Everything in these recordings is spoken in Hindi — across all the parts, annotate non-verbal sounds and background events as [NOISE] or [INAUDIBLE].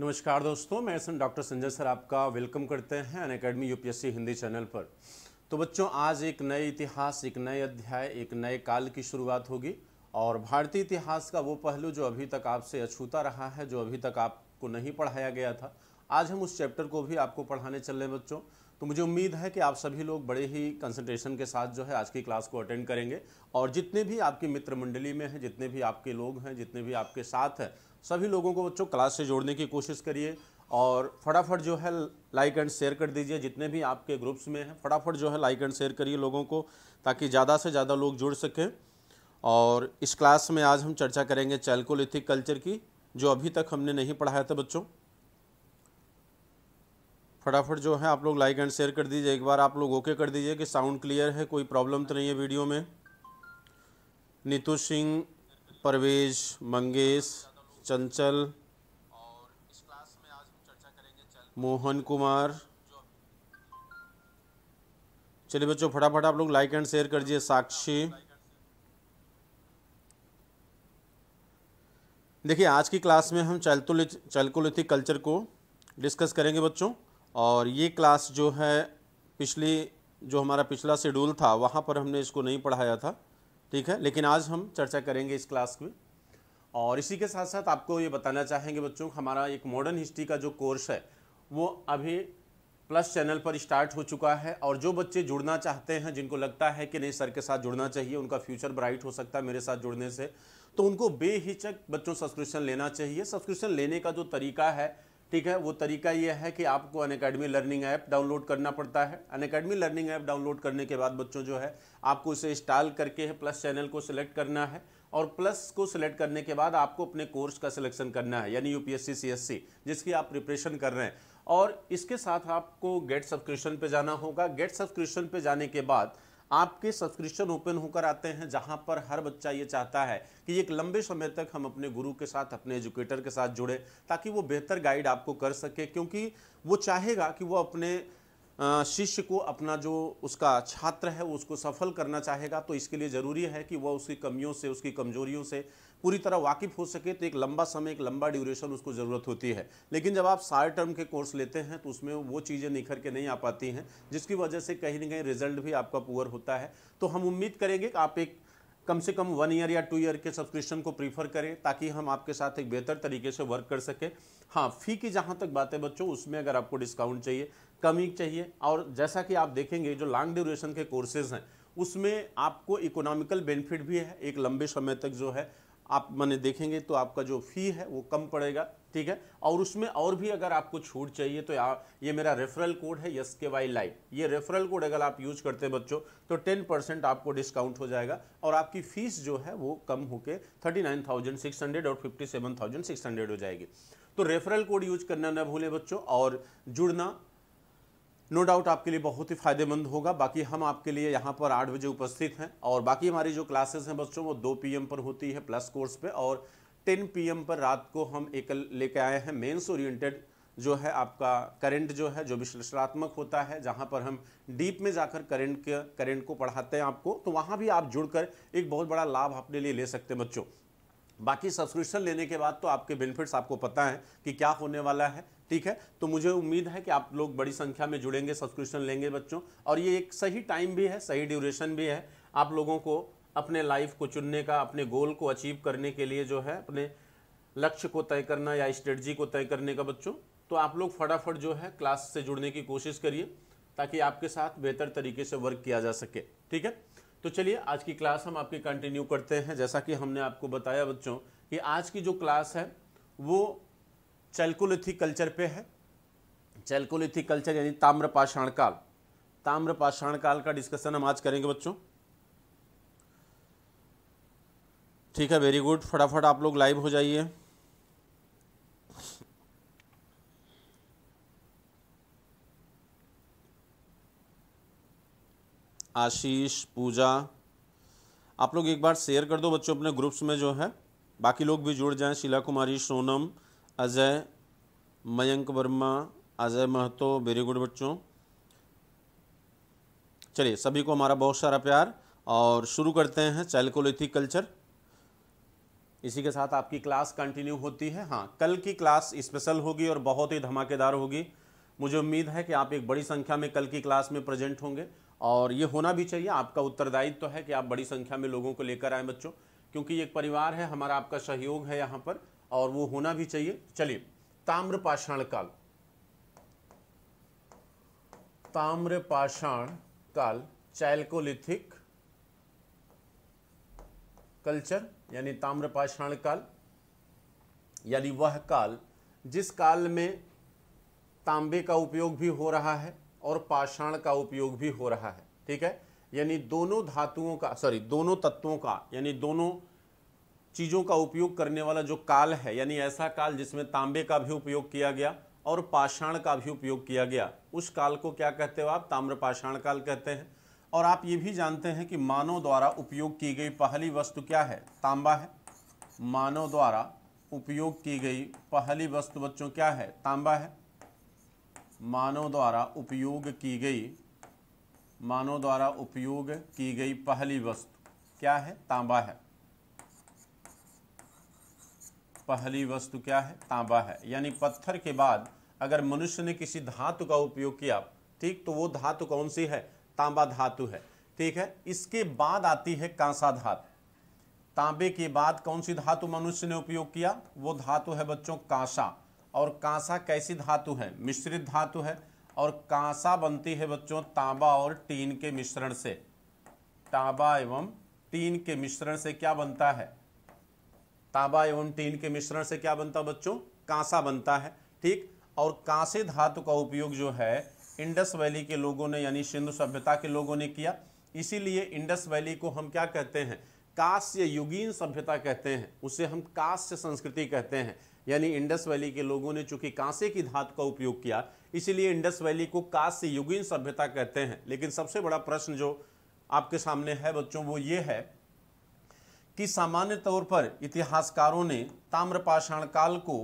नमस्कार दोस्तों मैं सन डॉक्टर संजय सर आपका वेलकम करते हैं अन अकेडमी यू हिंदी चैनल पर तो बच्चों आज एक नए इतिहास एक नए अध्याय एक नए काल की शुरुआत होगी और भारतीय इतिहास का वो पहलू जो अभी तक आपसे अछूता रहा है जो अभी तक आपको नहीं पढ़ाया गया था आज हम उस चैप्टर को भी आपको पढ़ाने चल रहे हैं बच्चों तो मुझे उम्मीद है कि आप सभी लोग बड़े ही कंसंट्रेशन के साथ जो है आज की क्लास को अटेंड करेंगे और जितने भी आपके मित्र मंडली में हैं जितने भी आपके लोग हैं जितने भी आपके साथ हैं सभी लोगों को बच्चों क्लास से जोड़ने की कोशिश करिए और फटाफट जो है लाइक एंड शेयर कर दीजिए जितने भी आपके ग्रुप्स में हैं फटाफट जो है लाइक एंड शेयर करिए लोगों को ताकि ज़्यादा से ज़्यादा लोग जुड़ सकें और इस क्लास में आज हम चर्चा करेंगे चैल्कोलिथिक कल्चर की जो अभी तक हमने नहीं पढ़ाया था बच्चों फटाफट जो है आप लोग लाइक एंड शेयर कर दीजिए एक बार आप लोग ओके कर दीजिए कि साउंड क्लियर है कोई प्रॉब्लम तो नहीं है वीडियो में नीतू सिंह परवेज मंगेश चंचल और इस क्लास में आज हम चर्चा करेंगे मोहन कुमार चलिए बच्चों फटाफट आप लोग लाइक एंड शेयर कर दिए साक्षी देखिए आज की क्लास में हम चैल्कोलिथिक चैल्कोलिथिक कल्चर को डिस्कस करेंगे बच्चों और ये क्लास जो है पिछली जो हमारा पिछला शेड्यूल था वहाँ पर हमने इसको नहीं पढ़ाया था ठीक है लेकिन आज हम चर्चा करेंगे इस क्लास में और इसी के साथ साथ आपको ये बताना चाहेंगे बच्चों हमारा एक मॉडर्न हिस्ट्री का जो कोर्स है वो अभी प्लस चैनल पर स्टार्ट हो चुका है और जो बच्चे जुड़ना चाहते हैं जिनको लगता है कि नहीं सर के साथ जुड़ना चाहिए उनका फ्यूचर ब्राइट हो सकता है मेरे साथ जुड़ने से तो उनको बेहिचक बच्चों सब्सक्रिप्शन लेना चाहिए सब्सक्रिप्शन लेने का जो तरीका है ठीक है वो तरीका ये है कि आपको Unacademy learning app download करना पड़ता है Unacademy learning app download करने के बाद बच्चों जो है आपको इसे इंस्टॉल करके प्लस चैनल को सिलेक्ट करना है और प्लस को सिलेक्ट करने के बाद आपको अपने कोर्स का सिलेक्शन करना है यानी यूपीएससी सीएससी जिसकी आप प्रिपरेशन कर रहे हैं और इसके साथ आपको गेट सब्सक्रिप्शन पे जाना होगा गेट सब्सक्रिप्शन पे जाने के बाद आपके सब्सक्रिप्शन ओपन होकर आते हैं जहां पर हर बच्चा ये चाहता है कि एक लंबे समय तक हम अपने गुरु के साथ अपने एजुकेटर के साथ जुड़े ताकि वो बेहतर गाइड आपको कर सके क्योंकि वो चाहेगा कि वो अपने शिष्य को अपना जो उसका छात्र है वो उसको सफल करना चाहेगा तो इसके लिए ज़रूरी है कि वह उसकी कमियों से उसकी कमजोरियों से पूरी तरह वाकिफ हो सके तो एक लंबा समय एक लंबा ड्यूरेशन उसको ज़रूरत होती है लेकिन जब आप शार्ट टर्म के कोर्स लेते हैं तो उसमें वो चीज़ें निखर के नहीं आ पाती हैं जिसकी वजह से कहीं ना कहीं रिजल्ट भी आपका पुअर होता है तो हम उम्मीद करेंगे कि आप एक कम से कम वन ईयर या टू ईयर के सब्सक्रिप्शन को प्रीफर करें ताकि हम आपके साथ एक बेहतर तरीके से वर्क कर सकें हाँ फ़ी की जहाँ तक बातें बच्चों उसमें अगर आपको डिस्काउंट चाहिए कमी चाहिए और जैसा कि आप देखेंगे जो लॉन्ग ड्यूरेशन के कोर्सेज हैं उसमें आपको इकोनॉमिकल बेनिफिट भी है एक लंबे समय तक जो है आप मैंने देखेंगे तो आपका जो फ़ी है वो कम पड़ेगा ठीक है और उसमें और भी अगर आपको छूट चाहिए तो यहाँ ये मेरा रेफरल कोड है यस के वाई लाइव ये रेफरल कोड अगर आप यूज करते हैं बच्चों तो टेन परसेंट आपको डिस्काउंट हो जाएगा और आपकी फीस जो है वो कम होकर thirty nine thousand six hundred और fifty seven thousand six hundred हो जाएगी तो रेफरल कोड यूज करना ना भूलें बच्चों और जुड़ना नो डाउट आपके लिए बहुत ही फायदेमंद होगा बाकी हम आपके लिए यहाँ पर आठ बजे उपस्थित हैं और बाकी हमारी जो क्लासेस हैं बच्चों वो दो पी पर होती है प्लस कोर्स पर और टेन पी पर रात को हम एक लेके आए हैं मेन्स ओरिएंटेड जो है आपका करंट जो है जो विश्लेषणात्मक होता है जहाँ पर हम डीप में जाकर करंट के करंट को पढ़ाते हैं आपको तो वहाँ भी आप जुड़कर एक बहुत बड़ा लाभ अपने लिए ले सकते हैं बच्चों बाकी सब्सक्रिप्शन लेने के बाद तो आपके बेनिफिट्स आपको पता है कि क्या होने वाला है ठीक है तो मुझे उम्मीद है कि आप लोग बड़ी संख्या में जुड़ेंगे सब्सक्रिप्शन लेंगे बच्चों और ये एक सही टाइम भी है सही ड्यूरेशन भी है आप लोगों को अपने लाइफ को चुनने का अपने गोल को अचीव करने के लिए जो है अपने लक्ष्य को तय करना या स्ट्रेटजी को तय करने का बच्चों तो आप लोग फटाफट जो है क्लास से जुड़ने की कोशिश करिए ताकि आपके साथ बेहतर तरीके से वर्क किया जा सके ठीक है तो चलिए आज की क्लास हम आपकी कंटिन्यू करते हैं जैसा कि हमने आपको बताया बच्चों कि आज की जो क्लास है वो चैलकुलथी कल्चर पे है चैल्कोलिथी कल्चर यानी ताम्रपाषाण काल ताम्रपाषाण काल का डिस्कशन हम आज करेंगे बच्चों ठीक है वेरी गुड फटाफट आप लोग लाइव हो जाइए आशीष पूजा आप लोग एक बार शेयर कर दो बच्चों अपने ग्रुप्स में जो है बाकी लोग भी जुड़ जाएं शीला कुमारी सोनम अजय मयंक वर्मा अजय महतो वेरी गुड बच्चों चलिए सभी को हमारा बहुत सारा प्यार और शुरू करते हैं चैलकोलिथिक कल्चर इसी के साथ आपकी क्लास कंटिन्यू होती है हाँ कल की क्लास स्पेशल होगी और बहुत ही धमाकेदार होगी मुझे उम्मीद है कि आप एक बड़ी संख्या में कल की क्लास में प्रेजेंट होंगे और ये होना भी चाहिए आपका उत्तरदायित्व तो है कि आप बड़ी संख्या में लोगों को लेकर आए बच्चों क्योंकि एक परिवार है हमारा आपका सहयोग है यहाँ पर और वो होना भी चाहिए चलिए ताम्र पाषाण काल ताम्रपाषाण काल चाइल्कोलिथिक कल्चर यानी ताम्र पाषाण काल यानी वह काल जिस काल में तांबे का उपयोग भी हो रहा है और पाषाण का उपयोग भी हो रहा है ठीक है यानी दोनों धातुओं का सॉरी दोनों तत्वों का यानी दोनों चीज़ों का उपयोग करने वाला जो काल है यानी ऐसा काल जिसमें तांबे का भी उपयोग किया गया और पाषाण का भी उपयोग किया गया उस काल को क्या कहते हो आप ताम्र पाषाण काल कहते हैं और आप ये भी जानते हैं कि मानव द्वारा उपयोग की गई पहली वस्तु क्या है तांबा है मानव द्वारा उपयोग की गई पहली वस्तु बच्चों क्या है तांबा है मानव द्वारा उपयोग की गई मानव द्वारा उपयोग की गई पहली वस्तु क्या है तांबा है पहली वस्तु क्या है तांबा है यानी पत्थर के बाद अगर मनुष्य ने किसी धातु का उपयोग किया ठीक तो वो धातु कौन सी है तांबा धातु है ठीक है इसके बाद आती है कांसा धातु तांबे के बाद कौन सी धातु मनुष्य ने उपयोग किया वो धातु है बच्चों कांसा और कांसा कैसी धातु है मिश्रित धातु है और कांसा बनती है बच्चों तांबा और टीन के मिश्रण से तांबा एवं टीन के मिश्रण से क्या बनता है तांबा एवं टीन के मिश्रण से क्या बनता है बच्चों कांसा बनता है ठीक और कांसे धातु का उपयोग जो है इंडस वैली के लोगों ने यानी सिंधु सभ्यता के लोगों ने किया इसीलिए इंडस वैली को हम क्या कहते हैं कांस्य युगीन सभ्यता कहते हैं उसे हम कांस्य संस्कृति कहते हैं यानी इंडस वैली के लोगों ने चूंकि कांसे की धातु का उपयोग किया इसीलिए इंडस वैली को कांस्य युगीन सभ्यता कहते हैं लेकिन सबसे बड़ा प्रश्न जो आपके सामने है बच्चों वो ये है कि सामान्य तौर पर इतिहासकारों ने ताम्रपाषाण काल को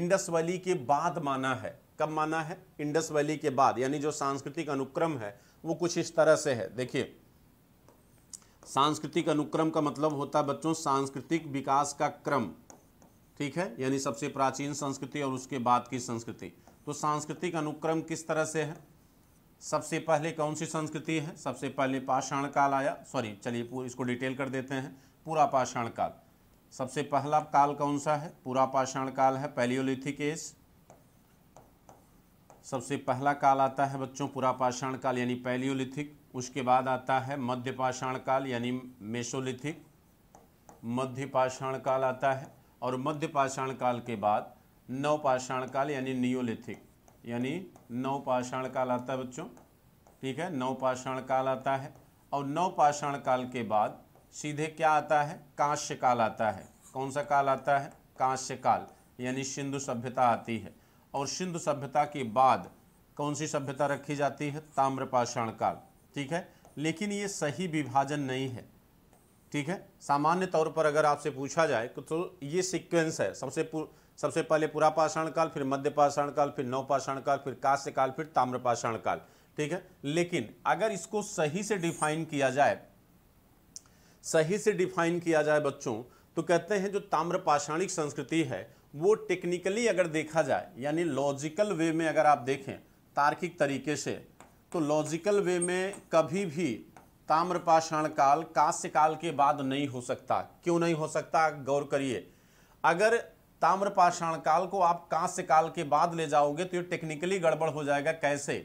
इंडस वैली के बाद माना है कब माना है इंडस वैली के बाद यानी जो सांस्कृतिक अनुक्रम है वो कुछ इस तरह से है देखिए सांस्कृतिक अनुक्रम का मतलब होता है बच्चों सांस्कृतिक विकास का क्रम ठीक है यानी सबसे प्राचीन संस्कृति और उसके बाद की संस्कृति तो सांस्कृतिक अनुक्रम किस तरह से है सबसे पहले कौन सी संस्कृति है सबसे पहले पाषाण काल आया सॉरी चलिए इसको डिटेल कर देते हैं पूरा पाषाण काल सबसे पहला काल कौन सा है पूरा पाषाण काल है पैलियोलिथिक एज सबसे पहला काल आता है बच्चों पूरा पाषाण काल यानी पैलियोलिथिक उसके बाद आता है मध्य पाषाण काल यानी मेसोलिथिक मध्य पाषाण काल आता है और मध्य पाषाण काल के बाद नवपाषाण काल यानी नियोलिथिक यानी नवपाषाण काल आता है बच्चों ठीक है नवपाषाण काल आता है और नवपाषाण काल के बाद सीधे क्या आता है कांस्य काल आता है कौन सा काल आता है कांस्य काल यानी सिंधु सभ्यता आती है और सिंधु सभ्यता के बाद कौन सी सभ्यता रखी जाती है ताम्रपाषाण काल ठीक है लेकिन ये सही विभाजन नहीं है ठीक है सामान्य तौर पर अगर आपसे पूछा जाए तो, तो ये सीक्वेंस है सबसे सबसे पहले पुरापाषाण काल फिर मध्य पाषाण काल फिर नवपाषाण काल फिर कांस्य काल फिर ताम्रपाषाण काल ठीक है लेकिन अगर इसको सही से डिफाइन किया जाए सही से डिफाइन किया जाए बच्चों तो कहते हैं जो ताम्रपाषाणिक संस्कृति है वो टेक्निकली अगर देखा जाए यानी लॉजिकल वे में अगर आप देखें तार्किक तरीके से तो लॉजिकल वे में कभी भी ताम्रपाषाण काल कांस्य काल के बाद नहीं हो सकता क्यों नहीं हो सकता गौर करिए अगर ताम्रपाषाण काल को आप कांस्य काल के बाद ले जाओगे तो ये टेक्निकली गड़बड़ हो जाएगा कैसे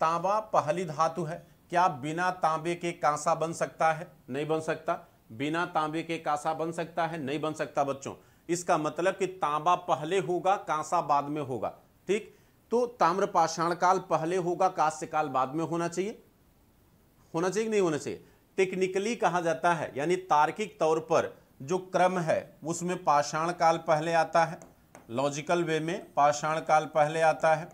तांबा पहली धातु है क्या बिना तांबे के कांसा बन सकता है नहीं बन सकता बिना तांबे के कांसा बन सकता है नहीं बन सकता बच्चों इसका मतलब कि तांबा पहले होगा कांसा बाद में होगा ठीक तो ताम्र पाषाण काल पहले होगा कांस्य काल बाद में होना चाहिए होना चाहिए नहीं होना चाहिए टेक्निकली कहा जाता है यानी तार्किक तौर पर जो क्रम है उसमें पाषाण काल पहले आता है लॉजिकल वे में पाषाण काल पहले आता है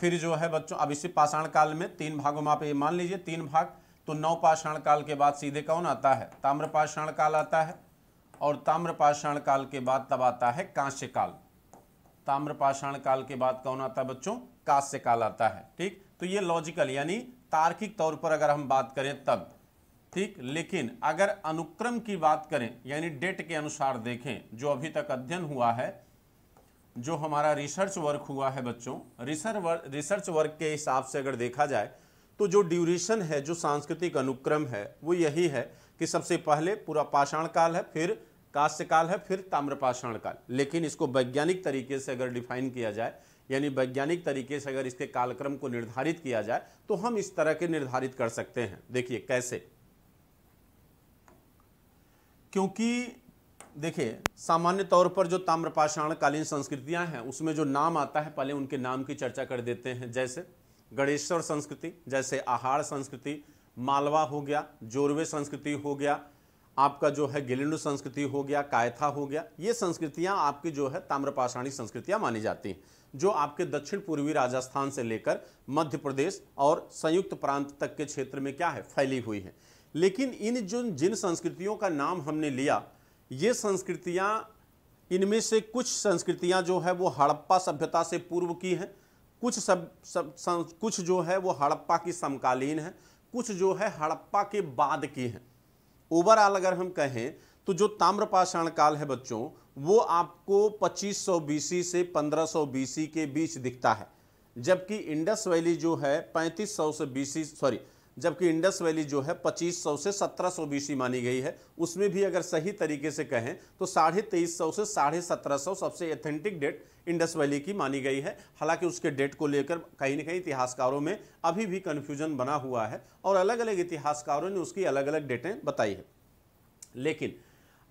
फिर जो है बच्चों अब इसी पाषाण काल में तीन भागों में आप ये मान लीजिए तीन भाग तो नौ पाषाण काल के बाद सीधे कौन आता है ताम्र पाषाण काल आता है और ताम्र पाषाण काल के बाद तब आता है कांस्य काल ताम्र पाषाण काल के बाद कौन आता है बच्चों कांस्य काल आता है ठीक तो ये लॉजिकल यानी तार्किक तौर पर अगर हम बात करें तब ठीक लेकिन अगर अनुक्रम की बात करें यानी डेट के अनुसार देखें जो अभी तक अध्ययन हुआ है जो हमारा रिसर्च वर्क हुआ है बच्चों रिसर्च रिसर्च वर्क के हिसाब से अगर देखा जाए तो जो ड्यूरेशन है जो सांस्कृतिक अनुक्रम है वो यही है कि सबसे पहले पूरा पाषाण काल है फिर कास्य काल है फिर ताम्रपाषाण काल लेकिन इसको वैज्ञानिक तरीके से अगर डिफाइन किया जाए यानी वैज्ञानिक तरीके से अगर इसके कालक्रम को निर्धारित किया जाए तो हम इस तरह के निर्धारित कर सकते हैं देखिए कैसे क्योंकि देखिए सामान्य तौर पर जो ताम्रपाषाण कालीन संस्कृतियां हैं उसमें जो नाम आता है पहले उनके नाम की चर्चा कर देते हैं जैसे गणेश्वर संस्कृति जैसे आहार संस्कृति मालवा हो गया जोरवे संस्कृति हो गया आपका जो है गिलिंड संस्कृति हो गया कायथा हो गया ये संस्कृतियाँ आपकी जो है ताम्रपाषाणी संस्कृतियाँ मानी जाती हैं जो आपके दक्षिण पूर्वी राजस्थान से लेकर मध्य प्रदेश और संयुक्त प्रांत तक के क्षेत्र में क्या है फैली हुई है लेकिन इन जिन जिन संस्कृतियों का नाम हमने लिया ये संस्कृतियाँ इनमें से कुछ संस्कृतियाँ जो है वो हड़प्पा सभ्यता से पूर्व की हैं कुछ सब, सब सं, कुछ जो है वो हड़प्पा की समकालीन है कुछ जो है हड़प्पा के बाद की हैं ओवरऑल अगर हम कहें तो जो ताम्रपाषाण काल है बच्चों वो आपको 2500 सौ से 1500 सौ के बीच दिखता है जबकि इंडस वैली जो है 3500 से बीसी सॉरी जबकि इंडस वैली जो है 2500 से 1700 बीसी मानी गई है उसमें भी अगर सही तरीके से कहें तो साढ़े तेईस सौ से साढ़े सत्रह सौ सबसे एथेंटिक डेट इंडस वैली की मानी गई है हालांकि उसके डेट को लेकर कहीं ना कहीं इतिहासकारों में अभी भी कन्फ्यूजन बना हुआ है और अलग अलग इतिहासकारों ने उसकी अलग अलग डेटें बताई है लेकिन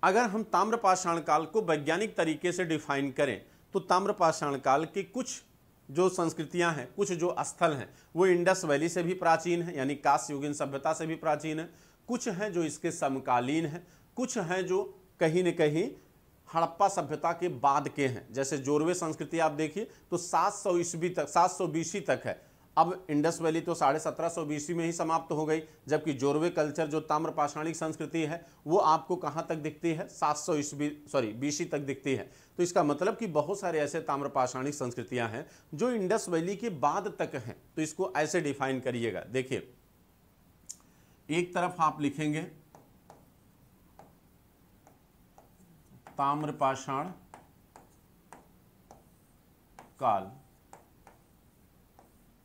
अगर हम ताम्रपाषाण काल को वैज्ञानिक तरीके से डिफाइन करें तो ताम्रपाषाण काल के कुछ जो संस्कृतियां हैं कुछ जो स्थल हैं वो इंडस वैली से भी प्राचीन है यानी काश्य सभ्यता से भी प्राचीन है कुछ हैं जो इसके समकालीन हैं कुछ हैं जो कहीं न कहीं हड़प्पा सभ्यता के बाद के हैं जैसे जोरवे संस्कृति आप देखिए तो 700 सौ ईस्वी तक सात सौ तक है अब इंडस वैली तो साढ़े सत्रह सौ बीसवीं में ही समाप्त हो गई जबकि जोरवे कल्चर जो ताम्रपाषाणिक संस्कृति है वो आपको कहाँ तक दिखती है सात सौ ईस्वी सॉरी बीसी तक दिखती है तो इसका मतलब कि बहुत सारे ऐसे ताम्रपाषाणिक संस्कृतियाँ हैं जो इंडस वैली के बाद तक हैं तो इसको ऐसे डिफाइन करिएगा देखिए एक तरफ आप लिखेंगे ताम्रपाषाण काल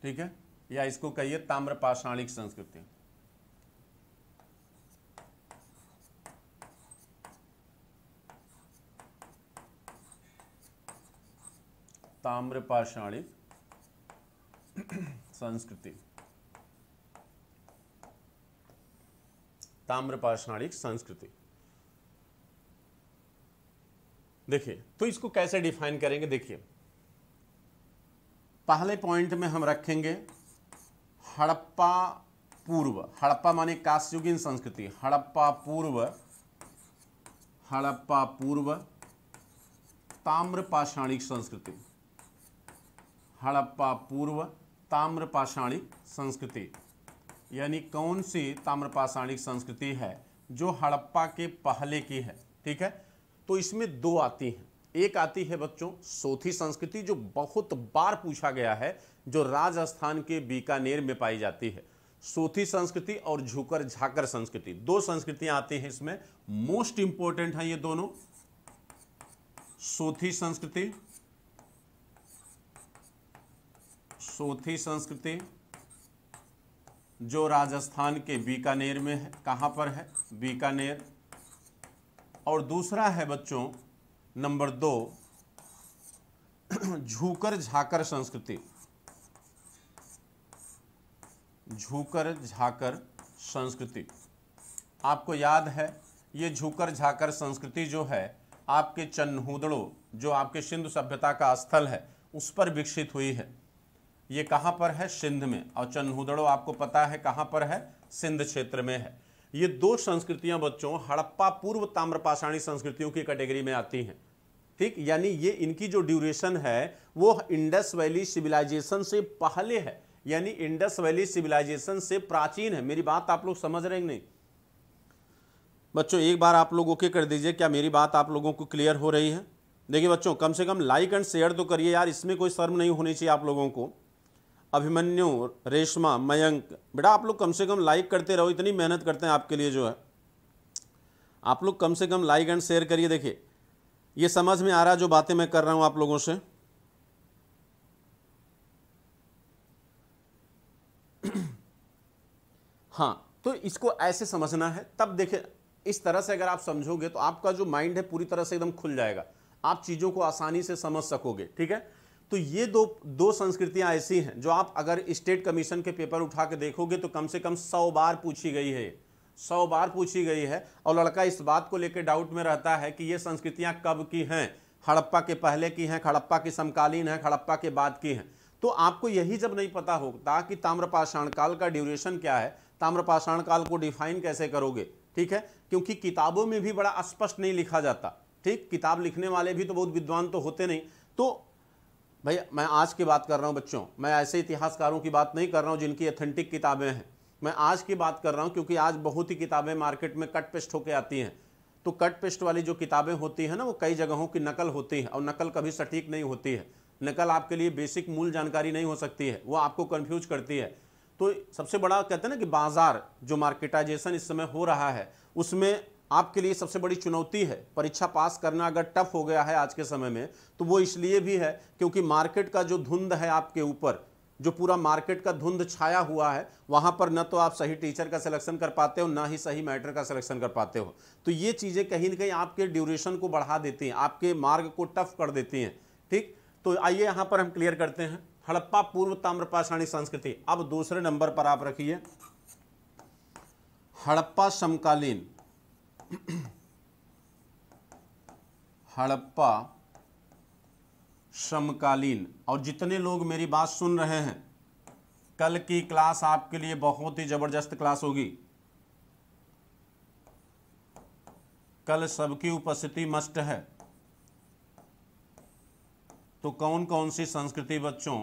ठीक है या इसको कहिए ताम्र पाषाणिक संस्कृति ताम्र पाषाणिक [CLEARS THROAT] संस्कृति ताम्र पाषाणिक संस्कृति देखिए तो इसको कैसे डिफाइन करेंगे देखिए पहले पॉइंट में हम रखेंगे हड़प्पा पूर्व हड़प्पा माने काश्युगीन संस्कृति हड़प्पा पूर्व हड़प्पा पूर्व ताम्रपाषाणिक संस्कृति हड़प्पा पूर्व ताम्रपाषाणिक संस्कृति यानी कौन सी ताम्रपाषाणिक संस्कृति है जो हड़प्पा के पहले की है ठीक है तो इसमें दो आती हैं एक आती है बच्चों सोथी संस्कृति जो बहुत बार पूछा गया है जो राजस्थान के बीकानेर में पाई जाती है सोथी संस्कृति और झुकर झाकर संस्कृति दो संस्कृतियां आती हैं इसमें मोस्ट इंपॉर्टेंट हैं ये दोनों सोथी संस्कृति सोथी संस्कृति जो राजस्थान के बीकानेर में है कहां पर है बीकानेर और दूसरा है बच्चों नंबर दो [CLEARS THROAT] झूकर झाकर संस्कृति झूकर झाकर संस्कृति आपको याद है ये झूकर झाकर संस्कृति जो है आपके चन्हूदड़ों जो आपके सिंधु सभ्यता का स्थल है उस पर विकसित हुई है ये कहाँ पर है सिंध में और चन्हूदड़ो आपको पता है कहाँ पर है सिंध क्षेत्र में है ये दो संस्कृतियाँ बच्चों हड़प्पा पूर्व ताम्रपाषाणी संस्कृतियों की कैटेगरी में आती हैं ठीक यानी ये इनकी जो ड्यूरेशन है वो इंडस वैली सिविलाइजेशन से पहले है यानी इंडस वैली सिविलाइजेशन से प्राचीन है मेरी बात आप लोग समझ रहे हैं नहीं बच्चों एक बार आप लोग ओके कर दीजिए क्या मेरी बात आप लोगों को क्लियर हो रही है देखिए बच्चों कम से कम लाइक एंड शेयर तो करिए यार इसमें कोई शर्म नहीं होनी चाहिए आप लोगों को अभिमन्यु रेशमा मयंक बेटा आप लोग कम से कम लाइक करते रहो इतनी मेहनत करते हैं आपके लिए जो है आप लोग कम से कम लाइक एंड शेयर करिए देखिए ये समझ में आ रहा जो बातें मैं कर रहा हूं आप लोगों से [CLEARS THROAT] हाँ तो इसको ऐसे समझना है तब देखे इस तरह से अगर आप समझोगे तो आपका जो माइंड है पूरी तरह से एकदम खुल जाएगा आप चीज़ों को आसानी से समझ सकोगे ठीक है तो ये दो दो संस्कृतियां ऐसी हैं जो आप अगर स्टेट कमीशन के पेपर उठा के देखोगे तो कम से कम सौ बार पूछी गई है सौ बार पूछी गई है और लड़का इस बात को लेकर डाउट में रहता है कि ये संस्कृतियाँ कब की हैं हड़प्पा के पहले की हैं खड़प्पा की समकालीन हैं खड़प्पा के बाद की हैं तो आपको यही जब नहीं पता होता कि ताम्रपाषाण काल का ड्यूरेशन क्या है ताम्रपाषाण काल को डिफाइन कैसे करोगे ठीक है क्योंकि किताबों में भी बड़ा स्पष्ट नहीं लिखा जाता ठीक किताब लिखने वाले भी तो बहुत विद्वान तो होते नहीं तो भैया मैं आज की बात कर रहा हूँ बच्चों मैं ऐसे इतिहासकारों की बात नहीं कर रहा हूँ जिनकी अथेंटिक किताबें हैं मैं आज की बात कर रहा हूँ क्योंकि आज बहुत ही किताबें मार्केट में कट पेस्ट होकर आती हैं तो कट पेस्ट वाली जो किताबें होती हैं ना वो कई जगहों की नकल होती है और नकल कभी सटीक नहीं होती है नकल आपके लिए बेसिक मूल जानकारी नहीं हो सकती है वो आपको कन्फ्यूज करती है तो सबसे बड़ा कहते हैं ना कि बाजार जो मार्केटाइजेशन इस समय हो रहा है उसमें आपके लिए सबसे बड़ी चुनौती है परीक्षा पास करना अगर टफ हो गया है आज के समय में तो वो इसलिए भी है क्योंकि मार्केट का जो धुंध है आपके ऊपर जो पूरा मार्केट का धुंध छाया हुआ है वहाँ पर न तो आप सही टीचर का सिलेक्शन कर पाते हो ना ही सही मैटर का सिलेक्शन कर पाते हो तो ये चीज़ें कहीं ना कहीं आपके ड्यूरेशन को बढ़ा देती हैं आपके मार्ग को टफ कर देती हैं ठीक तो आइए यहाँ पर हम क्लियर करते हैं हड़प्पा पूर्व ताम्रपाषाणी संस्कृति अब दूसरे नंबर पर आप रखिए हड़प्पा समकालीन [CLEARS THROAT] हड़प्पा समकालीन और जितने लोग मेरी बात सुन रहे हैं कल की क्लास आपके लिए बहुत ही ज़बरदस्त क्लास होगी कल सबकी उपस्थिति मस्ट है तो कौन कौन सी संस्कृति बच्चों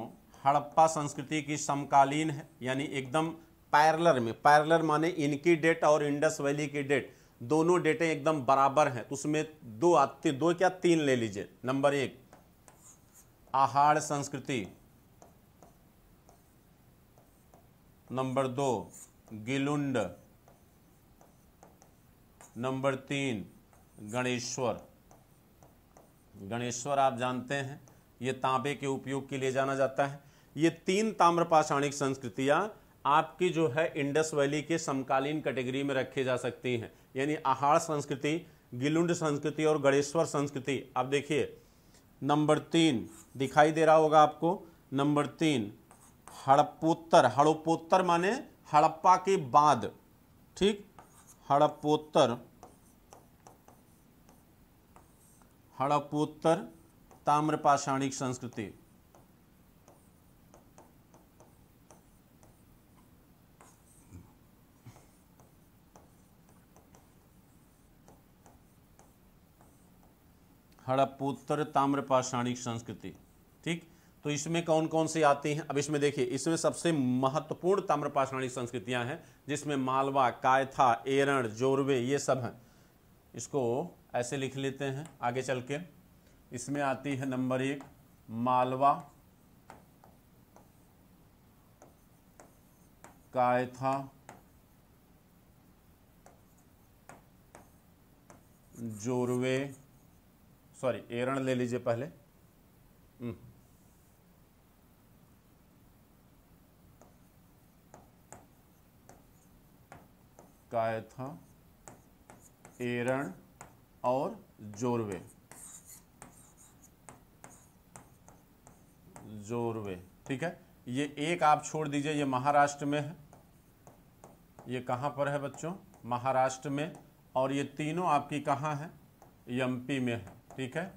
हड़प्पा संस्कृति की समकालीन है यानी एकदम पैरलर में पैरलर माने इनकी डेट और इंडस वैली की डेट दोनों डेटें एकदम बराबर हैं तो उसमें दो आते दो क्या तीन ले लीजिए नंबर एक आहार संस्कृति नंबर दो गिलुंड नंबर तीन गणेश्वर गणेश्वर आप जानते हैं ये तांबे के उपयोग के लिए जाना जाता है ये तीन ताम्रपाषाणिक संस्कृतियां आपकी जो है इंडस वैली के समकालीन कैटेगरी में रखी जा सकती हैं यानी आहार संस्कृति गिलुंड संस्कृति और गणेश्वर संस्कृति अब देखिए नंबर तीन दिखाई दे रहा होगा आपको नंबर तीन हड़पोत्तर हड़पोत्तर माने हड़प्पा के बाद ठीक हड़पोत्तर हड़पोत्तर ताम्रपाषाणिक संस्कृति हड़प्पोत्तर ताम्रपाषाणिक संस्कृति ठीक तो इसमें कौन कौन से आते हैं अब इसमें देखिए इसमें सबसे महत्वपूर्ण ताम्रपाषाणिक संस्कृतियां हैं जिसमें मालवा कायथा एरण जोरवे ये सब हैं इसको ऐसे लिख लेते हैं आगे चल के इसमें आती है नंबर एक मालवा कायथा जोरवे सॉरी एरण ले लीजिए पहले हम्म। कायथा एरण और जोरवे जोरवे ठीक है ये एक आप छोड़ दीजिए ये महाराष्ट्र में है ये कहाँ पर है बच्चों महाराष्ट्र में और ये तीनों आपकी कहाँ है एमपी में है ठीक है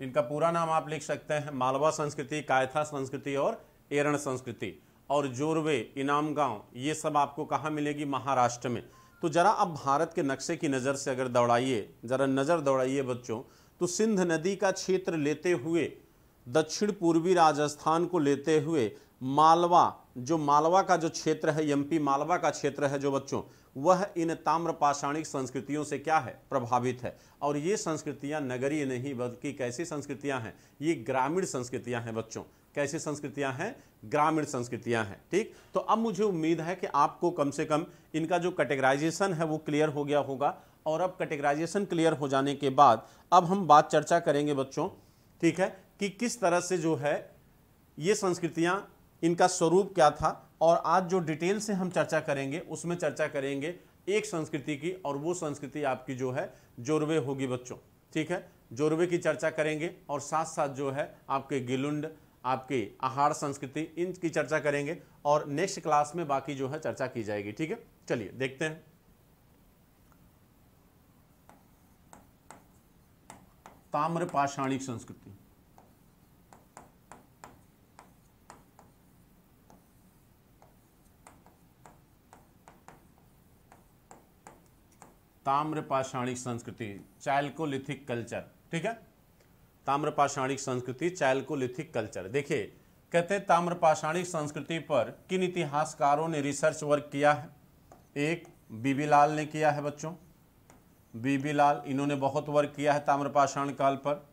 इनका पूरा नाम आप लिख सकते हैं मालवा संस्कृति कायथा संस्कृति और एरण संस्कृति और जोरवे इनाम गांव ये सब आपको कहाँ मिलेगी महाराष्ट्र में तो ज़रा अब भारत के नक्शे की नज़र से अगर दौड़ाइए ज़रा नज़र दौड़ाइए बच्चों तो सिंध नदी का क्षेत्र लेते हुए दक्षिण पूर्वी राजस्थान को लेते हुए मालवा जो मालवा का जो क्षेत्र है एमपी मालवा का क्षेत्र है जो बच्चों वह इन ताम्रपाषाणिक संस्कृतियों से क्या है प्रभावित है और ये संस्कृतियाँ नगरीय नहीं बल्कि कैसी संस्कृतियाँ हैं ये ग्रामीण संस्कृतियाँ हैं बच्चों कैसी संस्कृतियां हैं ग्रामीण संस्कृतियां हैं ठीक तो अब मुझे उम्मीद है कि आपको कम से कम इनका जो कैटेगराइजेशन है वो क्लियर हो गया होगा और अब कैटेगराइजेशन क्लियर हो जाने के बाद अब हम बात चर्चा करेंगे बच्चों ठीक है कि किस तरह से जो है ये संस्कृतियाँ इनका स्वरूप क्या था और आज जो डिटेल से हम चर्चा करेंगे उसमें चर्चा करेंगे एक संस्कृति की और वो संस्कृति आपकी जो है जोरवे होगी बच्चों ठीक है जोरवे की चर्चा करेंगे और साथ साथ जो है आपके गिलुंड आपके आहार संस्कृति इनकी चर्चा करेंगे और नेक्स्ट क्लास में बाकी जो है चर्चा की जाएगी ठीक है चलिए देखते हैं ताम्र पाषाणिक संस्कृति ताम्रपाषाणिक संस्कृति चाइल्कोलिथिक कल्चर ठीक है ताम्रपाषाणिक संस्कृति चाइल्कोलिथिक कल्चर देखिए कहते हैं ताम्रपाषाणिक संस्कृति पर किन इतिहासकारों ने रिसर्च वर्क किया है एक बीबी लाल ने किया है बच्चों बीबी लाल इन्होंने बहुत वर्क किया है ताम्रपाषाण काल पर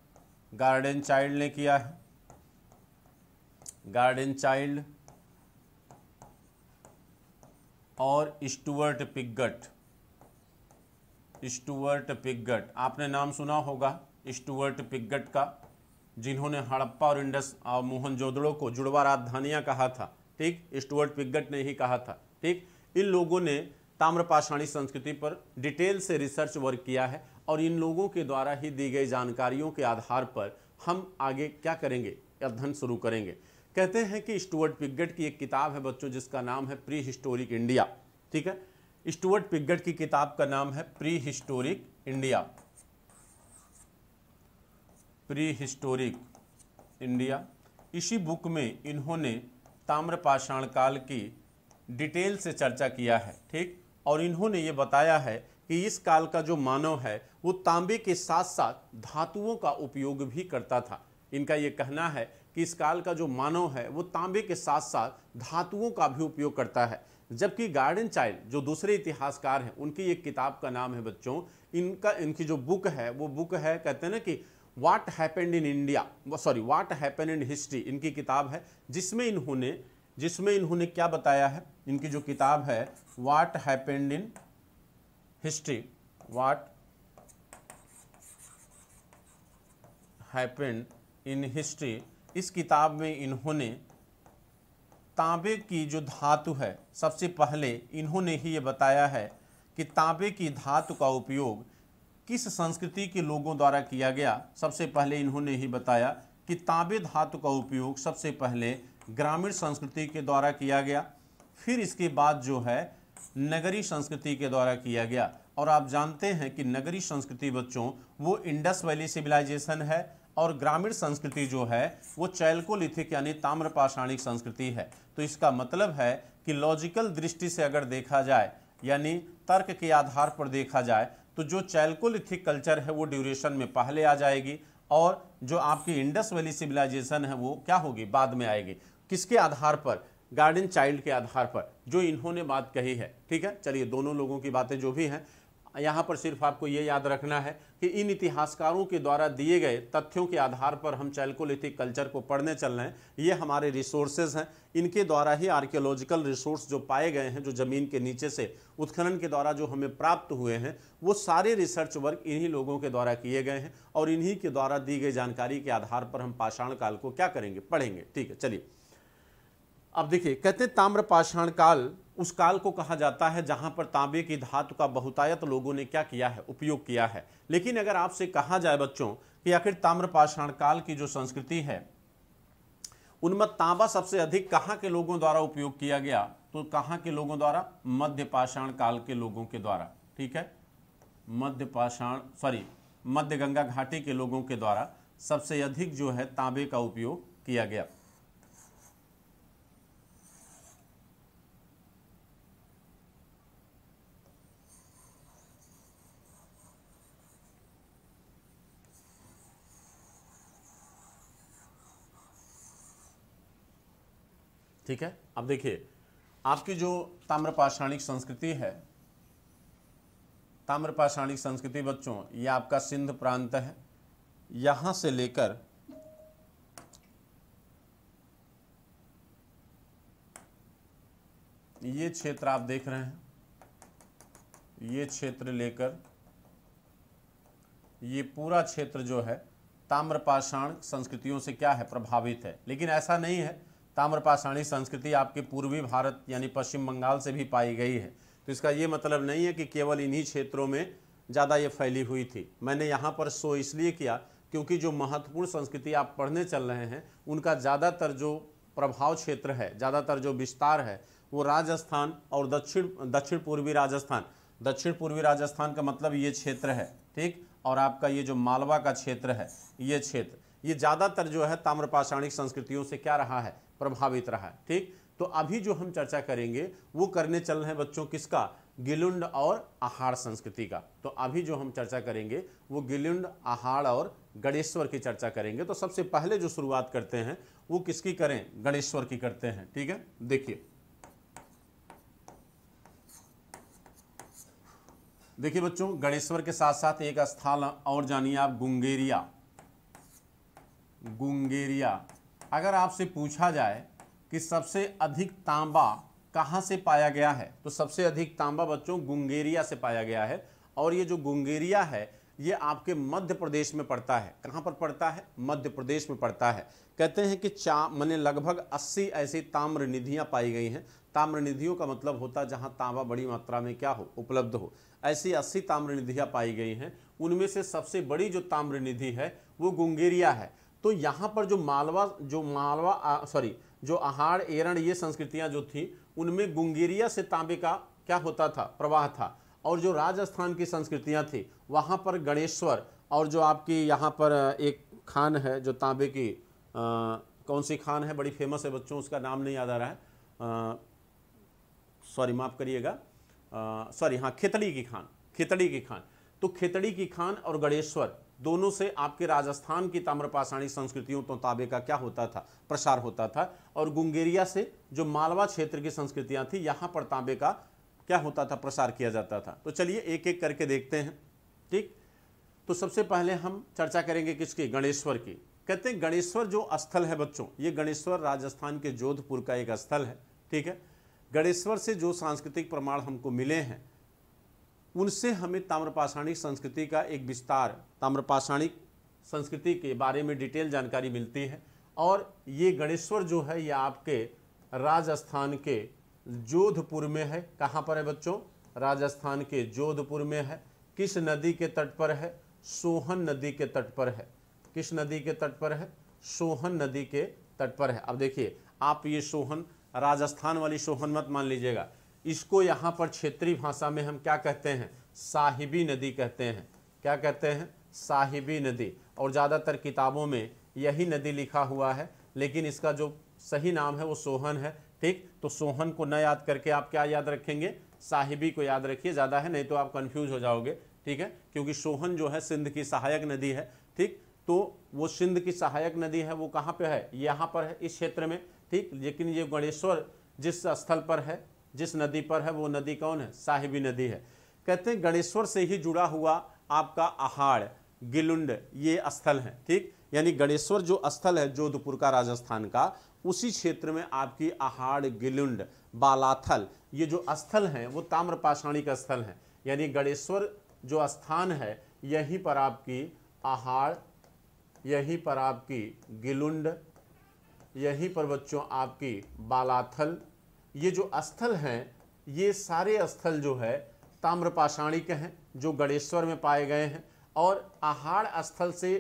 गार्डन चाइल्ड ने किया है गार्डन चाइल्ड और स्टुअर्ट पिगट स्टूअर्ट पिगट आपने नाम सुना होगा स्टूअर्ट पिगट का जिन्होंने हड़प्पा और इंडस और मोहनजोदड़ो को जुड़वा राजधानियाँ कहा था ठीक स्टूअर्ट पिगट ने ही कहा था ठीक इन लोगों ने ताम्रपाषाणी संस्कृति पर डिटेल से रिसर्च वर्क किया है और इन लोगों के द्वारा ही दी गई जानकारियों के आधार पर हम आगे क्या करेंगे अध्ययन शुरू करेंगे कहते हैं कि स्टूअर्ट पिगट की एक किताब है बच्चों जिसका नाम है प्री हिस्टोरिक इंडिया ठीक है स्टुअर्ट पिगट की किताब का नाम है prehistoric India prehistoric India इसी बुक में इन्होंने ताम्रपाषाण काल की डिटेल से चर्चा किया है ठीक और इन्होंने ये बताया है कि इस काल का जो मानव है वो तांबे के साथ साथ धातुओं का उपयोग भी करता था इनका ये कहना है कि इस काल का जो मानव है वो तांबे के साथ साथ धातुओं का भी उपयोग करता है जबकि गार्डन चाइल्ड जो दूसरे इतिहासकार हैं उनकी एक किताब का नाम है बच्चों इनका इनकी जो बुक है वो बुक है कहते हैं ना कि what happened in India sorry what happened in history इनकी किताब है जिसमें इन्होंने जिसमें इन्होंने क्या बताया है इनकी जो किताब है what happened in history what happened in history इस किताब में इन्होंने तांबे की जो धातु है सबसे पहले इन्होंने ही ये बताया है कि तांबे की धातु का उपयोग किस संस्कृति के लोगों द्वारा किया गया सबसे पहले इन्होंने ही बताया कि तांबे धातु का उपयोग सबसे पहले ग्रामीण संस्कृति के द्वारा किया गया फिर इसके बाद जो है नगरी संस्कृति के द्वारा किया गया और आप जानते हैं कि नगरी संस्कृति बच्चों वो इंडस वैली सिविलाइजेशन है और ग्रामीण संस्कृति जो है वो चैलकोलिथिक यानी ताम्रपाषाणिक संस्कृति है तो इसका मतलब है कि लॉजिकल दृष्टि से अगर देखा जाए यानी तर्क के आधार पर देखा जाए तो जो चैल्कोलिथिक कल्चर है वो ड्यूरेशन में पहले आ जाएगी और जो आपकी इंडस वैली सिविलाइजेशन है वो क्या होगी बाद में आएगी किसके आधार पर गार्डन चाइल्ड के आधार पर जो इन्होंने बात कही है ठीक है चलिए दोनों लोगों की बातें जो भी हैं यहाँ पर सिर्फ आपको ये याद रखना है कि इन इतिहासकारों के द्वारा दिए गए तथ्यों के आधार पर हम चैल्कोलिथिक कल्चर को पढ़ने चल रहे हैं ये हमारे रिसोर्सेज हैं इनके द्वारा ही आर्कियोलॉजिकल रिसोर्स जो पाए गए हैं जो ज़मीन के नीचे से उत्खनन के द्वारा जो हमें प्राप्त हुए हैं वो सारे रिसर्च वर्क इन्हीं लोगों के द्वारा किए गए हैं और इन्हीं के द्वारा दी गई जानकारी के आधार पर हम पाषाण काल को क्या करेंगे पढ़ेंगे ठीक है चलिए अब देखिए कहते ताम्र पाषाण काल उस काल को कहा जाता है जहां पर तांबे की धातु का बहुतायत लोगों ने क्या किया है उपयोग किया है लेकिन अगर आपसे कहा जाए बच्चों कि आखिर ताम्रपाषाण काल की जो संस्कृति है उनमें तांबा सबसे अधिक कहाँ के लोगों द्वारा उपयोग किया गया तो कहाँ के लोगों द्वारा मध्य पाषाण काल के लोगों के द्वारा ठीक है मध्य पाषाण सॉरी मध्य गंगा घाटी के लोगों के द्वारा सबसे अधिक जो है तांबे का उपयोग किया गया ठीक है अब देखिए आपकी जो ताम्रपाषाणिक संस्कृति है ताम्रपाषाणिक संस्कृति बच्चों ये आपका सिंध प्रांत है यहां से लेकर ये क्षेत्र आप देख रहे हैं ये क्षेत्र लेकर ये पूरा क्षेत्र जो है ताम्रपाषाण संस्कृतियों से क्या है प्रभावित है लेकिन ऐसा नहीं है ताम्रपाषाणी संस्कृति आपके पूर्वी भारत यानी पश्चिम बंगाल से भी पाई गई है तो इसका ये मतलब नहीं है कि केवल इन्हीं क्षेत्रों में ज़्यादा ये फैली हुई थी मैंने यहाँ पर शो इसलिए किया क्योंकि जो महत्वपूर्ण संस्कृति आप पढ़ने चल रहे हैं उनका ज़्यादातर जो प्रभाव क्षेत्र है ज़्यादातर जो विस्तार है वो राजस्थान और दक्षिण दक्षिण पूर्वी राजस्थान दक्षिण पूर्वी राजस्थान का मतलब ये क्षेत्र है ठीक और आपका ये जो मालवा का क्षेत्र है ये क्षेत्र ये ज़्यादातर जो है ताम्रपाषाणिक संस्कृतियों से क्या रहा है प्रभावित रहा ठीक तो अभी जो हम चर्चा करेंगे वो करने चल रहे हैं बच्चों किसका गिलुंड और आहार संस्कृति का तो अभी जो हम चर्चा करेंगे वो गिलुंड आहार और गणेश्वर की चर्चा करेंगे तो सबसे पहले जो शुरुआत करते हैं वो किसकी करें गणेश्वर की करते हैं ठीक है देखिए देखिए बच्चों गणेश्वर के साथ साथ एक स्थान और जानिए आप गुंगेरिया गुंगेरिया अगर आपसे पूछा जाए कि सबसे अधिक तांबा कहाँ से पाया गया है तो सबसे अधिक तांबा बच्चों गुंगेरिया से पाया गया है और ये जो गुंगेरिया है ये आपके मध्य प्रदेश में पड़ता है कहाँ पर पड़ता है मध्य प्रदेश में पड़ता है कहते हैं कि चा मैंने लगभग 80 ऐसी ताम्र निधियाँ पाई गई हैं ताम्र निधियों का मतलब होता है जहाँ तांबा बड़ी मात्रा में क्या हो उपलब्ध हो ऐसी 80 ताम्र निधियाँ पाई गई हैं उनमें से सबसे बड़ी जो ताम्र निधि है वो गुंगेरिया है तो यहाँ पर जो मालवा जो मालवा सॉरी जो आहाड़ एरण ये संस्कृतियाँ जो थी उनमें गुंगेरिया से तांबे का क्या होता था प्रवाह था और जो राजस्थान की संस्कृतियाँ थी वहाँ पर गणेश्वर और जो आपकी यहाँ पर एक खान है जो तांबे की आ, कौन सी खान है बड़ी फेमस है बच्चों उसका नाम नहीं याद आ रहा है सॉरी माफ़ करिएगा सॉरी हाँ खितड़ी की खान खेतड़ी की खान तो खेतड़ी की खान और गणेश्वर दोनों से आपके राजस्थान की ताम्रपाषाणी संस्कृतियों तो ताबे का क्या होता था प्रसार होता था और गुंगेरिया से जो मालवा क्षेत्र की संस्कृतियां थी यहां पर तांबे का क्या होता था प्रसार किया जाता था तो चलिए एक एक करके देखते हैं ठीक तो सबसे पहले हम चर्चा करेंगे किसकी गणेश्वर की कहते हैं गणेश्वर जो स्थल है बच्चों ये गणेश्वर राजस्थान के जोधपुर का एक स्थल है ठीक है गणेश्वर से जो सांस्कृतिक प्रमाण हमको मिले हैं उनसे हमें ताम्रपाषाणी संस्कृति का एक विस्तार ताम्रपाषाणिक संस्कृति के बारे में डिटेल जानकारी मिलती है और ये गणेश्वर जो है ये आपके राजस्थान के जोधपुर में है कहाँ पर है बच्चों राजस्थान के जोधपुर में है किस नदी के तट पर है सोहन नदी के तट पर है किस नदी के तट पर है सोहन नदी के तट पर है अब देखिए आप ये सोहन राजस्थान वाली सोहन मत मान लीजिएगा इसको यहाँ पर क्षेत्रीय भाषा में हम क्या कहते हैं साहिबी नदी कहते हैं क्या कहते हैं साहिबी नदी और ज़्यादातर किताबों में यही नदी लिखा हुआ है लेकिन इसका जो सही नाम है वो सोहन है ठीक तो सोहन को न याद करके आप क्या याद रखेंगे साहिबी को याद रखिए ज़्यादा है नहीं तो आप कन्फ्यूज हो जाओगे ठीक है क्योंकि सोहन जो है सिंध की सहायक नदी है ठीक तो वो सिंध की सहायक नदी है वो कहाँ पे है यहाँ पर है इस क्षेत्र में ठीक लेकिन ये गणेश्वर जिस स्थल पर है जिस नदी पर है वो नदी कौन है साहिबी नदी है कहते हैं गणेश्वर से ही जुड़ा हुआ आपका आहाड़ गिलुंड ये स्थल हैं ठीक यानी गणेश्वर जो स्थल है जोधपुर का राजस्थान का उसी क्षेत्र में आपकी आहाड़ गिलुंड बालाथल ये जो स्थल हैं वो ताम्रपाषाणी का स्थल है यानी गणेश्वर जो स्थान है यहीं पर आपकी आहाड़ यहीं पर आपकी गिलुंड यहीं पर बच्चों आपकी बालाथल ये जो स्थल हैं ये सारे स्थल जो है ताम्रपाषाणी के हैं जो गणेश्वर में पाए गए हैं और आहार स्थल से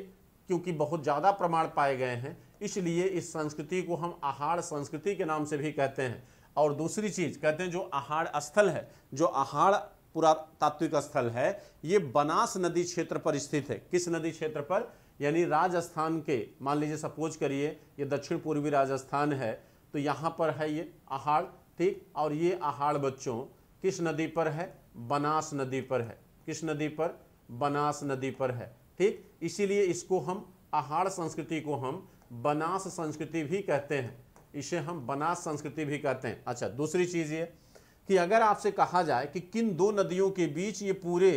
क्योंकि बहुत ज़्यादा प्रमाण पाए गए हैं इसलिए इस संस्कृति को हम आहार संस्कृति के नाम से भी कहते हैं और दूसरी चीज़ कहते हैं जो आहार स्थल है जो आहार पुरातात्विक स्थल है ये बनास नदी क्षेत्र पर स्थित है किस नदी क्षेत्र पर यानी राजस्थान के मान लीजिए सपोज करिए ये दक्षिण पूर्वी राजस्थान है तो यहाँ पर है ये आहाड़ ठीक और ये आहाड़ बच्चों किस नदी पर है बनास नदी पर है किस नदी पर बनास नदी पर है ठीक इसीलिए इसको हम आहार संस्कृति को हम बनास संस्कृति भी कहते हैं इसे हम बनास संस्कृति भी कहते हैं अच्छा दूसरी चीज़ ये कि अगर आपसे कहा जाए कि किन दो नदियों के बीच ये पूरे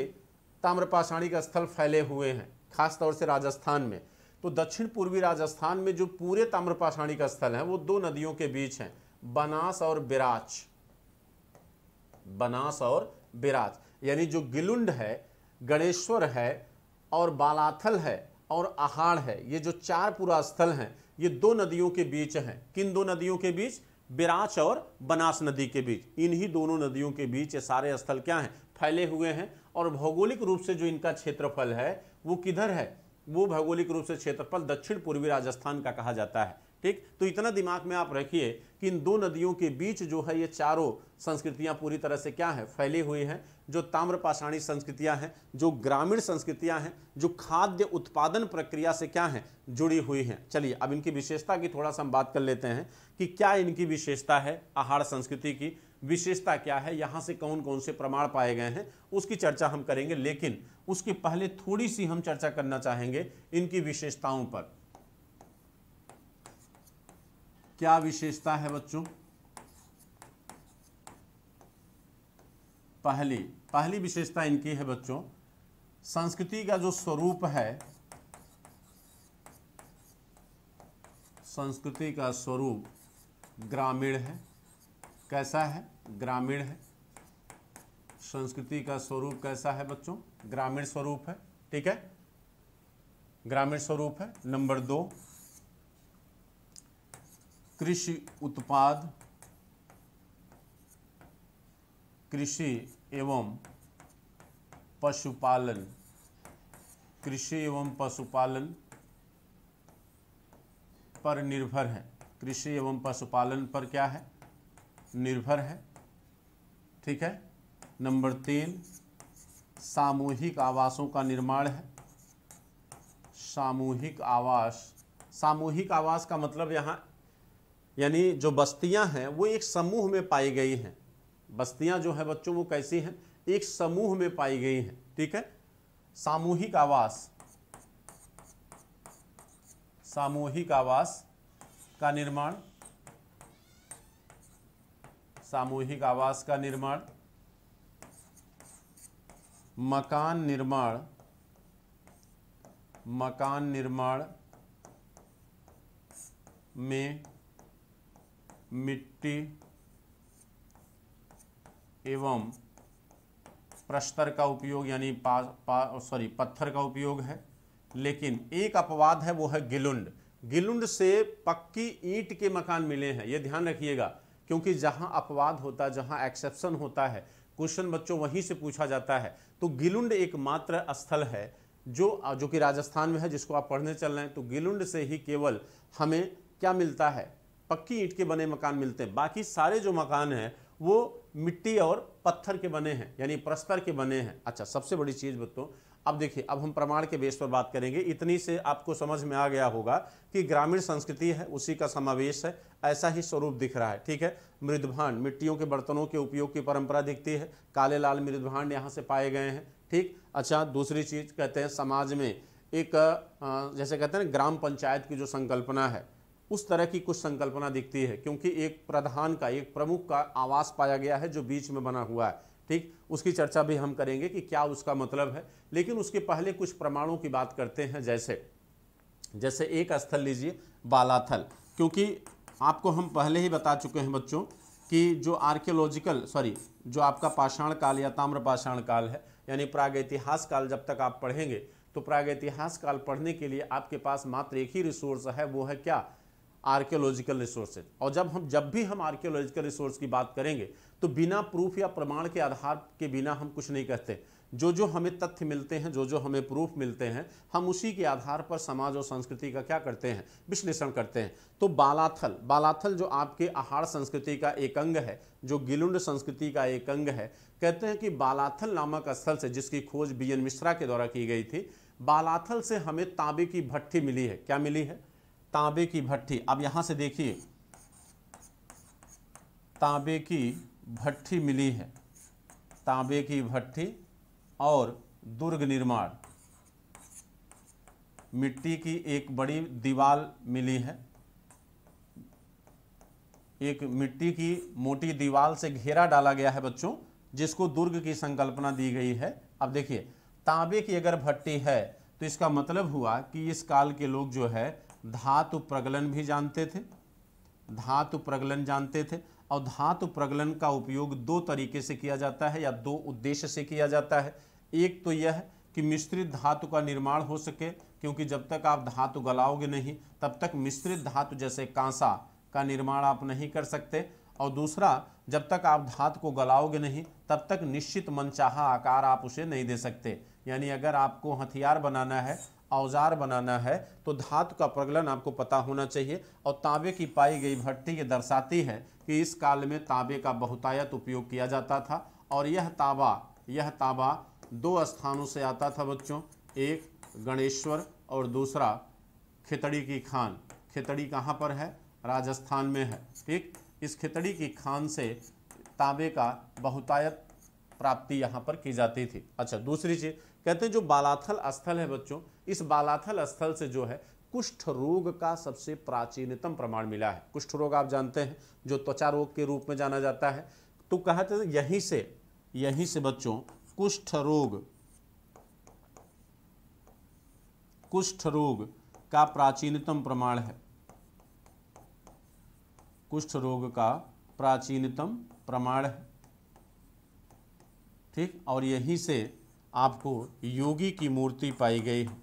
ताम्रपाषाणी का स्थल फैले हुए हैं खासतौर से राजस्थान में तो दक्षिण पूर्वी राजस्थान में जो पूरे ताम्रपाषाणी का स्थल है वो दो नदियों के बीच हैं बनास और बिराच बनास और बिराच यानी जो गिलुंड है गणेश्वर है और बालाथल है और आहाड़ है ये जो चार पूरा स्थल हैं ये दो नदियों के बीच हैं किन दो नदियों के बीच बिराच और बनास नदी के बीच इन्हीं दोनों नदियों के बीच ये सारे स्थल क्या हैं फैले हुए हैं और भौगोलिक रूप से जो इनका क्षेत्रफल है वो किधर है वो भौगोलिक रूप से क्षेत्रफल दक्षिण पूर्वी राजस्थान का कहा जाता है ठीक तो इतना दिमाग में आप रखिए कि इन दो नदियों के बीच जो है ये चारों संस्कृतियां पूरी तरह से क्या है फैली हुई हैं जो ताम्रपाषाणी संस्कृतियां हैं जो ग्रामीण संस्कृतियां हैं जो खाद्य उत्पादन प्रक्रिया से क्या हैं जुड़ी हुई हैं चलिए अब इनकी विशेषता की थोड़ा सा हम बात कर लेते हैं कि क्या इनकी विशेषता है आहार संस्कृति की विशेषता क्या है यहाँ से कौन कौन से प्रमाण पाए गए हैं उसकी चर्चा हम करेंगे लेकिन उसके पहले थोड़ी सी हम चर्चा करना चाहेंगे इनकी विशेषताओं पर क्या विशेषता है बच्चों पहली पहली विशेषता इनकी है बच्चों संस्कृति का जो स्वरूप है संस्कृति का स्वरूप ग्रामीण है कैसा है ग्रामीण है संस्कृति का स्वरूप कैसा है बच्चों ग्रामीण स्वरूप है ठीक है ग्रामीण स्वरूप है नंबर दो कृषि उत्पाद कृषि एवं पशुपालन कृषि एवं पशुपालन पर निर्भर है कृषि एवं पशुपालन पर क्या है निर्भर है ठीक है नंबर तीन सामूहिक आवासों का निर्माण है सामूहिक आवास सामूहिक आवास का मतलब यहाँ यानी जो बस्तियाँ हैं वो एक समूह में पाई गई हैं बस्तियां जो है बच्चों वो कैसी हैं एक समूह में पाई गई हैं ठीक है सामूहिक आवास सामूहिक आवास का निर्माण सामूहिक आवास का निर्माण मकान निर्माण मकान निर्माण में मिट्टी एवं प्रस्तर का उपयोग यानी सॉरी पत्थर का उपयोग है लेकिन एक अपवाद है वो है गिलुंड गिलुंड से पक्की ईंट के मकान मिले हैं ये ध्यान रखिएगा क्योंकि जहां अपवाद होता है जहां एक्सेप्शन होता है क्वेश्चन बच्चों वहीं से पूछा जाता है तो गिलुंड एकमात्र स्थल है जो जो कि राजस्थान में है जिसको आप पढ़ने चल रहे हैं तो गिलुंड से ही केवल हमें क्या मिलता है पक्की ईंट के बने मकान मिलते हैं बाकी सारे जो मकान हैं वो मिट्टी और पत्थर के बने हैं यानी परस्पर के बने हैं अच्छा सबसे बड़ी चीज़ बच्चों अब देखिए अब हम प्रमाण के बेस पर बात करेंगे इतनी से आपको समझ में आ गया होगा कि ग्रामीण संस्कृति है उसी का समावेश है ऐसा ही स्वरूप दिख रहा है ठीक है मृदभांड मिट्टियों के बर्तनों के उपयोग की परंपरा दिखती है काले लाल मृदभांड यहाँ से पाए गए हैं ठीक अच्छा दूसरी चीज़ कहते हैं समाज में एक जैसे कहते हैं ग्राम पंचायत की जो संकल्पना है उस तरह की कुछ संकल्पना दिखती है क्योंकि एक प्रधान का एक प्रमुख का आवास पाया गया है जो बीच में बना हुआ है ठीक उसकी चर्चा भी हम करेंगे कि क्या उसका मतलब है लेकिन उसके पहले कुछ प्रमाणों की बात करते हैं जैसे जैसे एक स्थल लीजिए बालाथल क्योंकि आपको हम पहले ही बता चुके हैं बच्चों कि जो आर्कियोलॉजिकल सॉरी जो आपका पाषाण काल या ताम्र पाषाण काल है यानी प्रागैतिहास काल जब तक आप पढ़ेंगे तो प्रागैतिहास काल पढ़ने के लिए आपके पास मात्र एक ही रिसोर्स है वो है क्या आर्कियोलॉजिकल रिसोर्सेज और जब हम जब भी हम आर्कियोलॉजिकल रिसोर्स की बात करेंगे तो बिना प्रूफ या प्रमाण के आधार के बिना हम कुछ नहीं कहते जो जो हमें तथ्य मिलते हैं जो जो हमें प्रूफ मिलते हैं हम उसी के आधार पर समाज और संस्कृति का क्या करते हैं विश्लेषण करते हैं तो बालाथल बालाथल जो आपके आहार संस्कृति का एक अंग है जो गिलुंड संस्कृति का एक अंग है कहते हैं कि बालाथल नामक स्थल से जिसकी खोज बी एन मिश्रा के द्वारा की गई थी बालाथल से हमें तांबे की भट्टी मिली है क्या मिली है तांबे की भट्टी अब यहाँ से देखिए तांबे की भट्टी मिली है तांबे की भट्टी और दुर्ग निर्माण मिट्टी की एक बड़ी दीवार मिली है एक मिट्टी की मोटी दीवार से घेरा डाला गया है बच्चों जिसको दुर्ग की संकल्पना दी गई है अब देखिए तांबे की अगर भट्टी है तो इसका मतलब हुआ कि इस काल के लोग जो है धातु प्रगलन भी जानते थे धातु प्रगलन जानते थे और धातु प्रगलन का उपयोग दो तरीके से किया जाता है या दो उद्देश्य से किया जाता है एक तो यह कि मिश्रित धातु का निर्माण हो सके क्योंकि जब तक आप धातु गलाओगे नहीं तब तक मिश्रित धातु जैसे कांसा का निर्माण आप नहीं कर सकते और दूसरा जब तक आप धातु को गलाओगे नहीं तब तक निश्चित मनचाहा आकार आप उसे नहीं दे सकते यानी अगर आपको हथियार बनाना है औजार बनाना है तो धातु का प्रगलन आपको पता होना चाहिए और तांबे की पाई गई भट्टी ये दर्शाती है कि इस काल में तांबे का बहुतायत उपयोग किया जाता था और यह ताबा यह तांबा दो स्थानों से आता था बच्चों एक गणेश्वर और दूसरा खितड़ी की खान खितड़ी कहाँ पर है राजस्थान में है ठीक इस खितड़ी की खान से तांबे का बहुतायत प्राप्ति यहाँ पर की जाती थी अच्छा दूसरी चीज़ कहते हैं जो बालाथल स्थल है बच्चों इस बालाथल स्थल से जो है कुष्ठ रोग का सबसे प्राचीनतम प्रमाण मिला है कुष्ठ रोग आप जानते हैं जो त्वचा रोग के रूप में जाना जाता है तो कहा था यहीं से यहीं से बच्चों कुष्ठ रोग कुष्ठ रोग का प्राचीनतम प्रमाण है कुष्ठ रोग का प्राचीनतम प्रमाण है ठीक और यहीं से आपको योगी की मूर्ति पाई गई है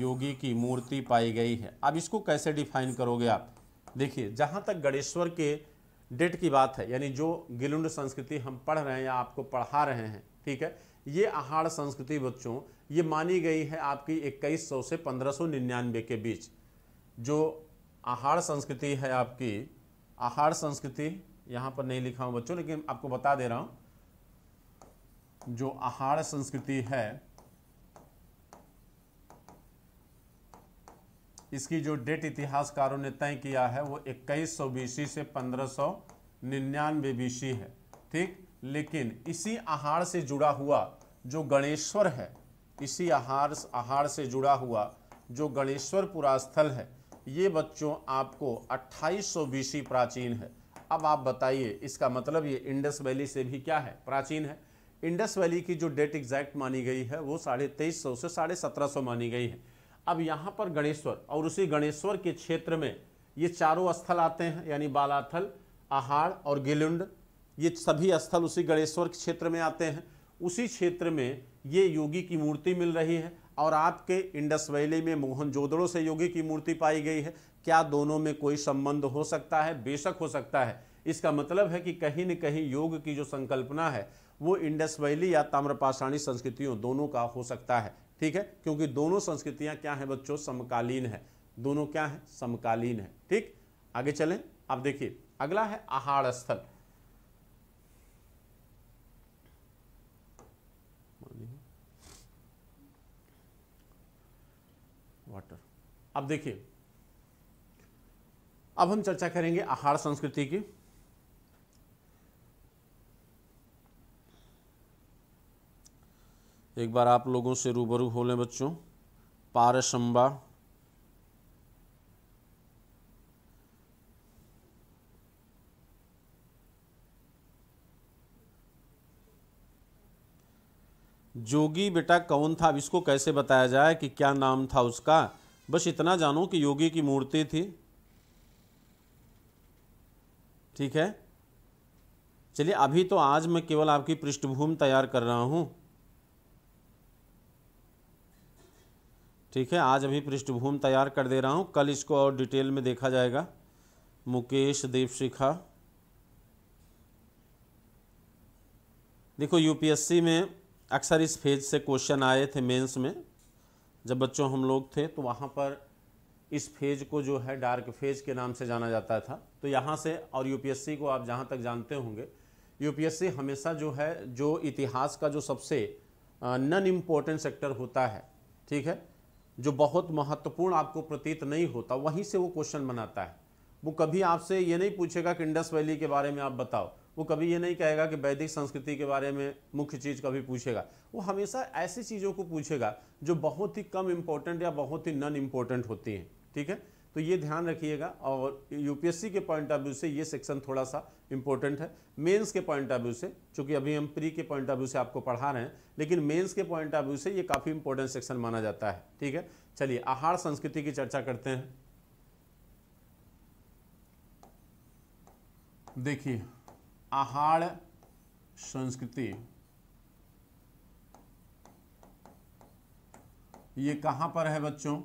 योगी की मूर्ति पाई गई है अब इसको कैसे डिफाइन करोगे आप देखिए जहाँ तक गणेश्वर के डेट की बात है यानी जो गिलुंड संस्कृति हम पढ़ रहे हैं या आपको पढ़ा रहे हैं ठीक है ये आहाड़ संस्कृति बच्चों ये मानी गई है आपकी 2100 से 1599 के बीच जो आहाड़ संस्कृति है आपकी आहाड़ संस्कृति यहाँ पर नहीं लिखा हूँ बच्चों लेकिन आपको बता दे रहा हूँ जो आहार संस्कृति है इसकी जो डेट इतिहासकारों ने तय किया है वो इक्कीस सौ बीसी से पंद्रह सौ निन्यानवे बीसी है ठीक लेकिन इसी आहार से जुड़ा हुआ जो गणेश्वर है इसी आहार आहार से जुड़ा हुआ जो गणेश्वर स्थल है ये बच्चों आपको 2800 बीसी प्राचीन है अब आप बताइए इसका मतलब ये इंडस वैली से भी क्या है प्राचीन है इंडस वैली की जो डेट एग्जैक्ट मानी गई है वो साढ़े तेईस सौ से साढ़े सत्रह सौ मानी गई है अब यहाँ पर गणेश्वर और उसी गणेश्वर के क्षेत्र में ये चारों स्थल आते हैं यानी बालाथल आहाड़ और गिलुंड ये सभी स्थल उसी गणेश्वर के क्षेत्र में आते हैं उसी क्षेत्र में ये योगी की मूर्ति मिल रही है और आपके इंडस वैली में मोहनजोदड़ो से योगी की मूर्ति पाई गई है क्या दोनों में कोई संबंध हो सकता है बेशक हो सकता है इसका मतलब है कि कहीं न कहीं योग की जो संकल्पना है वो इंडस वैली या ताम्रपाषाणी संस्कृतियों दोनों का हो सकता है ठीक है क्योंकि दोनों संस्कृतियां क्या हैं बच्चों समकालीन है दोनों क्या हैं समकालीन है ठीक आगे चलें अब देखिए अगला है आहार स्थल वाटर अब देखिए अब हम चर्चा करेंगे आहार संस्कृति की एक बार आप लोगों से रूबरू हो लें बच्चों पारसंबा जोगी बेटा कौन था अब इसको कैसे बताया जाए कि क्या नाम था उसका बस इतना जानो कि योगी की मूर्ति थी ठीक है चलिए अभी तो आज मैं केवल आपकी पृष्ठभूमि तैयार कर रहा हूं ठीक है आज अभी पृष्ठभूमि तैयार कर दे रहा हूँ कल इसको और डिटेल में देखा जाएगा मुकेश देवशिखा देखो यूपीएससी में अक्सर इस फेज से क्वेश्चन आए थे मेंस में जब बच्चों हम लोग थे तो वहाँ पर इस फेज को जो है डार्क फेज के नाम से जाना जाता था तो यहाँ से और यूपीएससी को आप जहाँ तक जानते होंगे यूपीएससी हमेशा जो है जो इतिहास का जो सबसे नन इम्पोर्टेंट सेक्टर होता है ठीक है जो बहुत महत्वपूर्ण आपको प्रतीत नहीं होता वहीं से वो क्वेश्चन बनाता है वो कभी आपसे ये नहीं पूछेगा कि इंडस वैली के बारे में आप बताओ वो कभी ये नहीं कहेगा कि वैदिक संस्कृति के बारे में मुख्य चीज़ कभी पूछेगा वो हमेशा ऐसी चीज़ों को पूछेगा जो बहुत ही कम इम्पोर्टेंट या बहुत ही नन इम्पोर्टेंट होती हैं ठीक है तो ये ध्यान रखिएगा और यूपीएससी के पॉइंट ऑफ व्यू से ये सेक्शन थोड़ा सा इंपॉर्टेंट है मेंस के पॉइंट ऑफ व्यू से चूंकि अभी हम प्री के पॉइंट ऑफ व्यू से आपको पढ़ा रहे हैं लेकिन मेंस के पॉइंट ऑफ व्यू से ये काफ़ी इंपॉर्टेंट सेक्शन माना जाता है ठीक है चलिए आहार संस्कृति की चर्चा करते हैं देखिए आहार संस्कृति ये कहाँ पर है बच्चों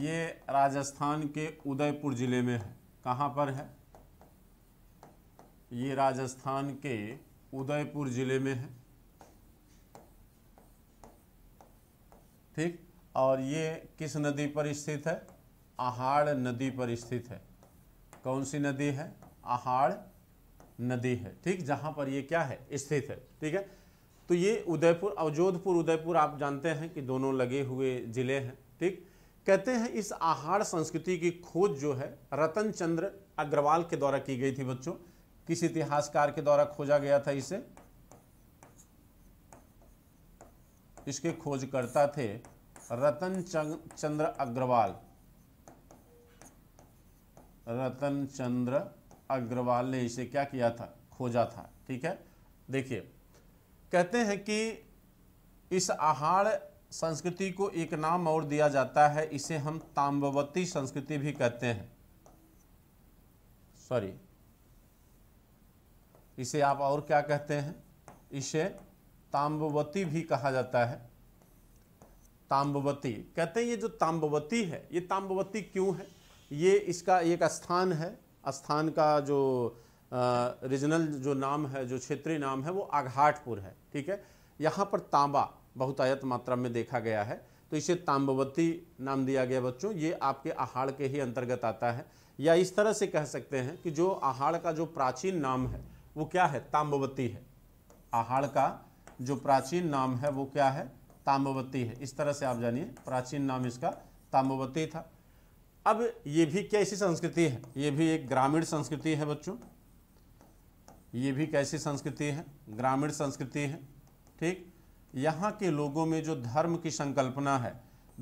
ये राजस्थान के उदयपुर ज़िले में है कहाँ पर है ये राजस्थान के उदयपुर ज़िले में है ठीक और ये किस नदी पर स्थित है आहाड़ नदी पर स्थित है कौन सी नदी है आहाड़ नदी है ठीक जहाँ पर ये क्या है स्थित है ठीक है तो ये उदयपुर और जोधपुर उदयपुर आप जानते हैं कि दोनों लगे हुए ज़िले हैं ठीक कहते हैं इस आहार संस्कृति की खोज जो है रतन चंद्र अग्रवाल के द्वारा की गई थी बच्चों किस इतिहासकार के द्वारा खोजा गया था इसे इसके खोजकर्ता थे रतन चंद्र अग्रवाल रतन चंद्र अग्रवाल ने इसे क्या किया था खोजा था ठीक है देखिए कहते हैं कि इस आहार संस्कृति को एक नाम और दिया जाता है इसे हम ताम्बवती संस्कृति भी कहते हैं सॉरी इसे आप और क्या कहते हैं इसे ताम्बवती भी कहा जाता है ताम्बवती कहते हैं ये जो ताम्बवती है ये ताम्बवती क्यों है ये इसका एक स्थान है स्थान का जो रीजनल जो नाम है जो क्षेत्रीय नाम है वो आघाटपुर है ठीक है यहाँ पर तांबा बहुतायत मात्रा में देखा गया है तो इसे ताम्बवती नाम दिया गया बच्चों ये आपके आहाड़ के ही अंतर्गत आता है या इस तरह से कह सकते हैं कि जो आहाड़ का जो प्राचीन नाम है वो क्या है ताम्बवती है आहाड़ का जो प्राचीन नाम है वो क्या है ताम्बवती है इस तरह से आप जानिए प्राचीन नाम इसका ताम्बवती था अब ये भी कैसी संस्कृति है ये भी एक ग्रामीण संस्कृति है बच्चों ये भी कैसी संस्कृति है ग्रामीण संस्कृति है ठीक यहाँ के लोगों में जो धर्म की संकल्पना है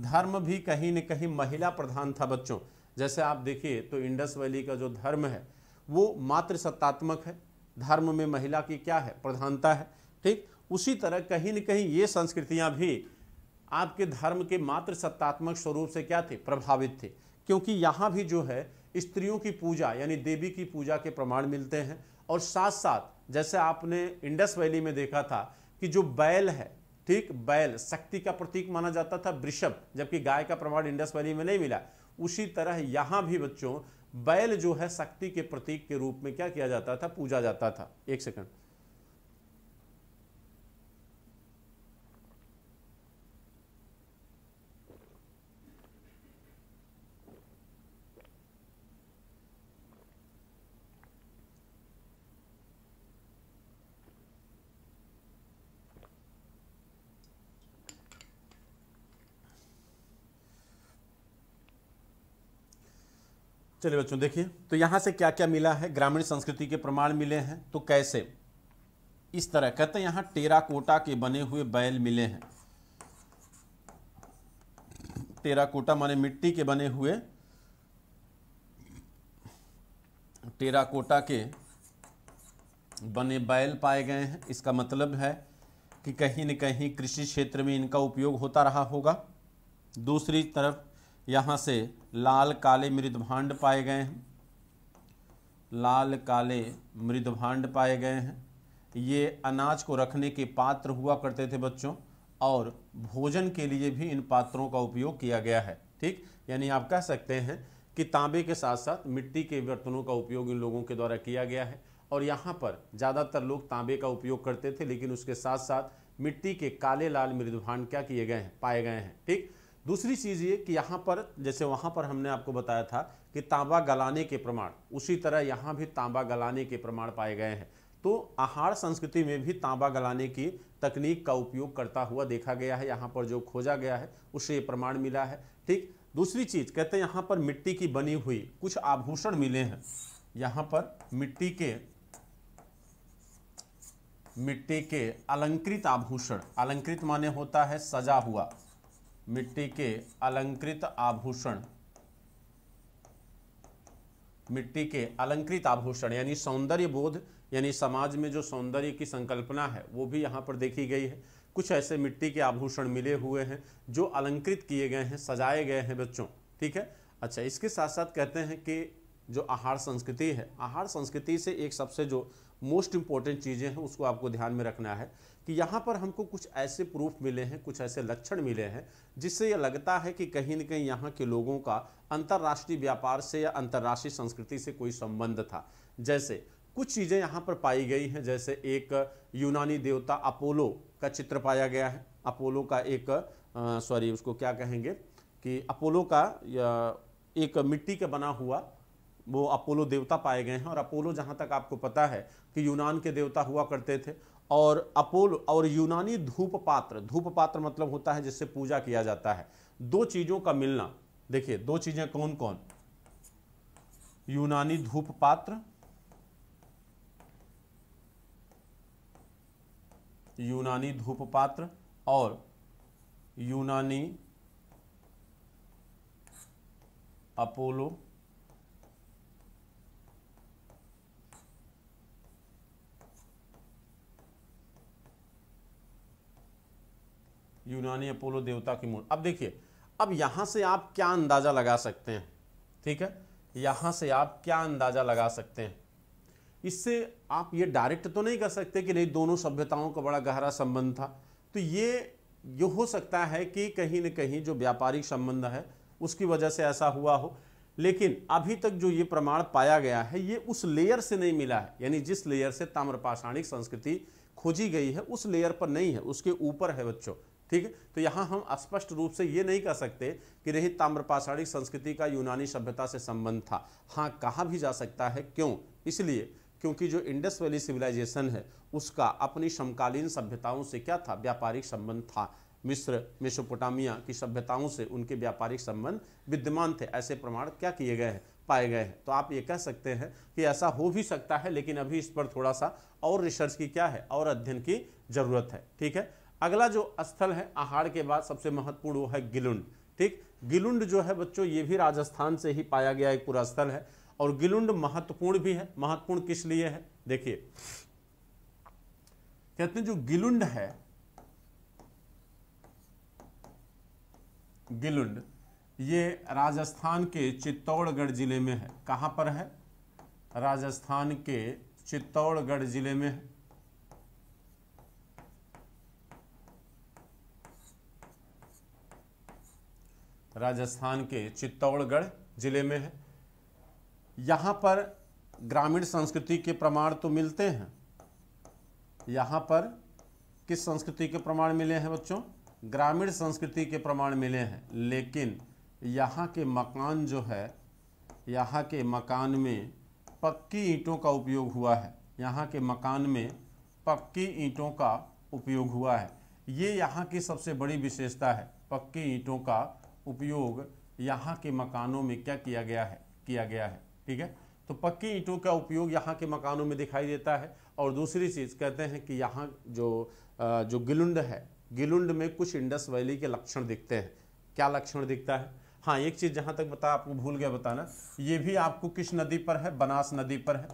धर्म भी कहीं न कहीं महिला प्रधान था बच्चों जैसे आप देखिए तो इंडस वैली का जो धर्म है वो मात्र सत्तात्मक है धर्म में महिला की क्या है प्रधानता है ठीक उसी तरह कहीं न कहीं ये संस्कृतियाँ भी आपके धर्म के मात्र सत्तात्मक स्वरूप से क्या थे प्रभावित थे क्योंकि यहाँ भी जो है स्त्रियों की पूजा यानी देवी की पूजा के प्रमाण मिलते हैं और साथ साथ जैसे आपने इंडस वैली में देखा था कि जो बैल है ठीक बैल शक्ति का प्रतीक माना जाता था वृषभ जबकि गाय का प्रमाण इंडस वैली में नहीं मिला उसी तरह यहां भी बच्चों बैल जो है शक्ति के प्रतीक के रूप में क्या किया जाता था पूजा जाता था एक सेकंड चलिए बच्चों देखिए तो यहाँ से क्या क्या मिला है ग्रामीण संस्कृति के प्रमाण मिले हैं तो कैसे इस तरह कहते हैं यहाँ टेराकोटा के बने हुए बैल मिले हैं टेराकोटा माने मिट्टी के बने हुए टेराकोटा के बने बैल पाए गए हैं इसका मतलब है कि कहीं न कहीं कृषि क्षेत्र में इनका उपयोग होता रहा होगा दूसरी तरफ यहाँ से लाल काले मृदभांड पाए गए हैं लाल काले मृदभांड पाए गए हैं ये अनाज को रखने के पात्र हुआ करते थे बच्चों और भोजन के लिए भी इन पात्रों का उपयोग किया गया है ठीक यानी आप कह सकते हैं कि तांबे के साथ साथ मिट्टी के बर्तनों का उपयोग इन लोगों के द्वारा किया गया है और यहाँ पर ज़्यादातर लोग तांबे का उपयोग करते थे लेकिन उसके साथ साथ मिट्टी के काले लाल मृदभांड क्या किए गए हैं पाए गए हैं ठीक दूसरी चीज़ ये कि यहाँ पर जैसे वहाँ पर हमने आपको बताया था कि तांबा गलाने के प्रमाण उसी तरह यहाँ भी तांबा गलाने के प्रमाण पाए गए हैं तो आहार संस्कृति में भी तांबा गलाने की तकनीक का उपयोग करता हुआ देखा गया है यहाँ पर जो खोजा गया है उससे ये प्रमाण मिला है ठीक दूसरी चीज़ कहते हैं यहाँ पर मिट्टी की बनी हुई कुछ आभूषण मिले हैं यहाँ पर मिट्टी के मिट्टी के अलंकृत आभूषण अलंकृत माने होता है सजा हुआ मिट्टी के अलंकृत आभूषण मिट्टी के अलंकृत आभूषण यानी सौंदर्य बोध यानी समाज में जो सौंदर्य की संकल्पना है वो भी यहाँ पर देखी गई है कुछ ऐसे मिट्टी के आभूषण मिले हुए हैं जो अलंकृत किए गए हैं सजाए गए हैं बच्चों ठीक है अच्छा इसके साथ साथ कहते हैं कि जो आहार संस्कृति है आहार संस्कृति से एक सबसे जो मोस्ट इम्पॉर्टेंट चीज़ें हैं उसको आपको ध्यान में रखना है कि यहाँ पर हमको कुछ ऐसे प्रूफ मिले हैं कुछ ऐसे लक्षण मिले हैं जिससे यह लगता है कि कहीं ना कहीं यहाँ के लोगों का अंतर्राष्ट्रीय व्यापार से या अंतर्राष्ट्रीय संस्कृति से कोई संबंध था जैसे कुछ चीज़ें यहाँ पर पाई गई हैं जैसे एक यूनानी देवता अपोलो का चित्र पाया गया है अपोलो का एक सॉरी उसको क्या कहेंगे कि अपोलो का एक मिट्टी का बना हुआ वो अपोलो देवता पाए गए हैं और अपोलो जहाँ तक आपको पता है कि यूनान के देवता हुआ करते थे और अपोल और यूनानी धूप पात्र धूप पात्र मतलब होता है जिससे पूजा किया जाता है दो चीज़ों का मिलना देखिए दो चीज़ें कौन कौन यूनानी धूप पात्र यूनानी धूप पात्र और यूनानी अपोलो यूनानी अपोलो देवता की मूर्ति अब देखिए अब यहां से आप क्या अंदाज़ा लगा सकते हैं ठीक है यहां से आप क्या अंदाज़ा लगा सकते हैं इससे आप ये डायरेक्ट तो नहीं कर सकते कि नहीं दोनों सभ्यताओं का बड़ा गहरा संबंध था तो ये जो हो सकता है कि कहीं ना कहीं जो व्यापारिक संबंध है उसकी वजह से ऐसा हुआ हो लेकिन अभी तक जो ये प्रमाण पाया गया है ये उस लेयर से नहीं मिला है यानी जिस लेयर से ताम्रपाषाणिक संस्कृति खोजी गई है उस लेयर पर नहीं है उसके ऊपर है बच्चों ठीक है तो यहाँ हम स्पष्ट रूप से ये नहीं कह सकते कि रहित ताम्रपाषाणिक संस्कृति का यूनानी सभ्यता से संबंध था हाँ कहा भी जा सकता है क्यों इसलिए क्योंकि जो इंडस वैली सिविलाइजेशन है उसका अपनी समकालीन सभ्यताओं से क्या था व्यापारिक संबंध था मिस्र मेसोपोटामिया की सभ्यताओं से उनके व्यापारिक संबंध विद्यमान थे ऐसे प्रमाण क्या किए गए हैं पाए गए हैं तो आप ये कह सकते हैं कि ऐसा हो भी सकता है लेकिन अभी इस पर थोड़ा सा और रिसर्च की क्या है और अध्ययन की जरूरत है ठीक है अगला जो स्थल है आहाड़ के बाद सबसे महत्वपूर्ण वो है गिलुंड ठीक गिलुंड जो है बच्चों ये भी राजस्थान से ही पाया गया एक पूरा स्थल है और गिलुंड महत्वपूर्ण भी है महत्वपूर्ण किस लिए है देखिए कहते हैं जो गिलुंड है गिलुंड ये राजस्थान के चित्तौड़गढ़ जिले में है कहां पर है राजस्थान के चित्तौड़गढ़ जिले में है राजस्थान के चित्तौड़गढ़ जिले में है यहाँ पर ग्रामीण संस्कृति के प्रमाण तो मिलते हैं यहाँ पर किस संस्कृति के प्रमाण मिले हैं बच्चों ग्रामीण संस्कृति के प्रमाण मिले हैं लेकिन यहाँ के मकान जो है यहाँ के मकान में पक्की ईंटों का उपयोग हुआ है यहाँ के मकान में पक्की ईंटों का उपयोग हुआ है ये यहाँ की सबसे बड़ी विशेषता है पक्की ईंटों का उपयोग यहाँ के मकानों में क्या किया गया है किया गया है ठीक है तो पक्की ईंटों का उपयोग यहाँ के मकानों में दिखाई देता है और दूसरी चीज़ कहते हैं कि यहाँ जो जो गिलुंड है गिलुंड में कुछ इंडस वैली के लक्षण दिखते हैं क्या लक्षण दिखता है हाँ एक चीज़ जहाँ तक बता आपको भूल गया बताना ये भी आपको किस नदी पर है बनास नदी पर है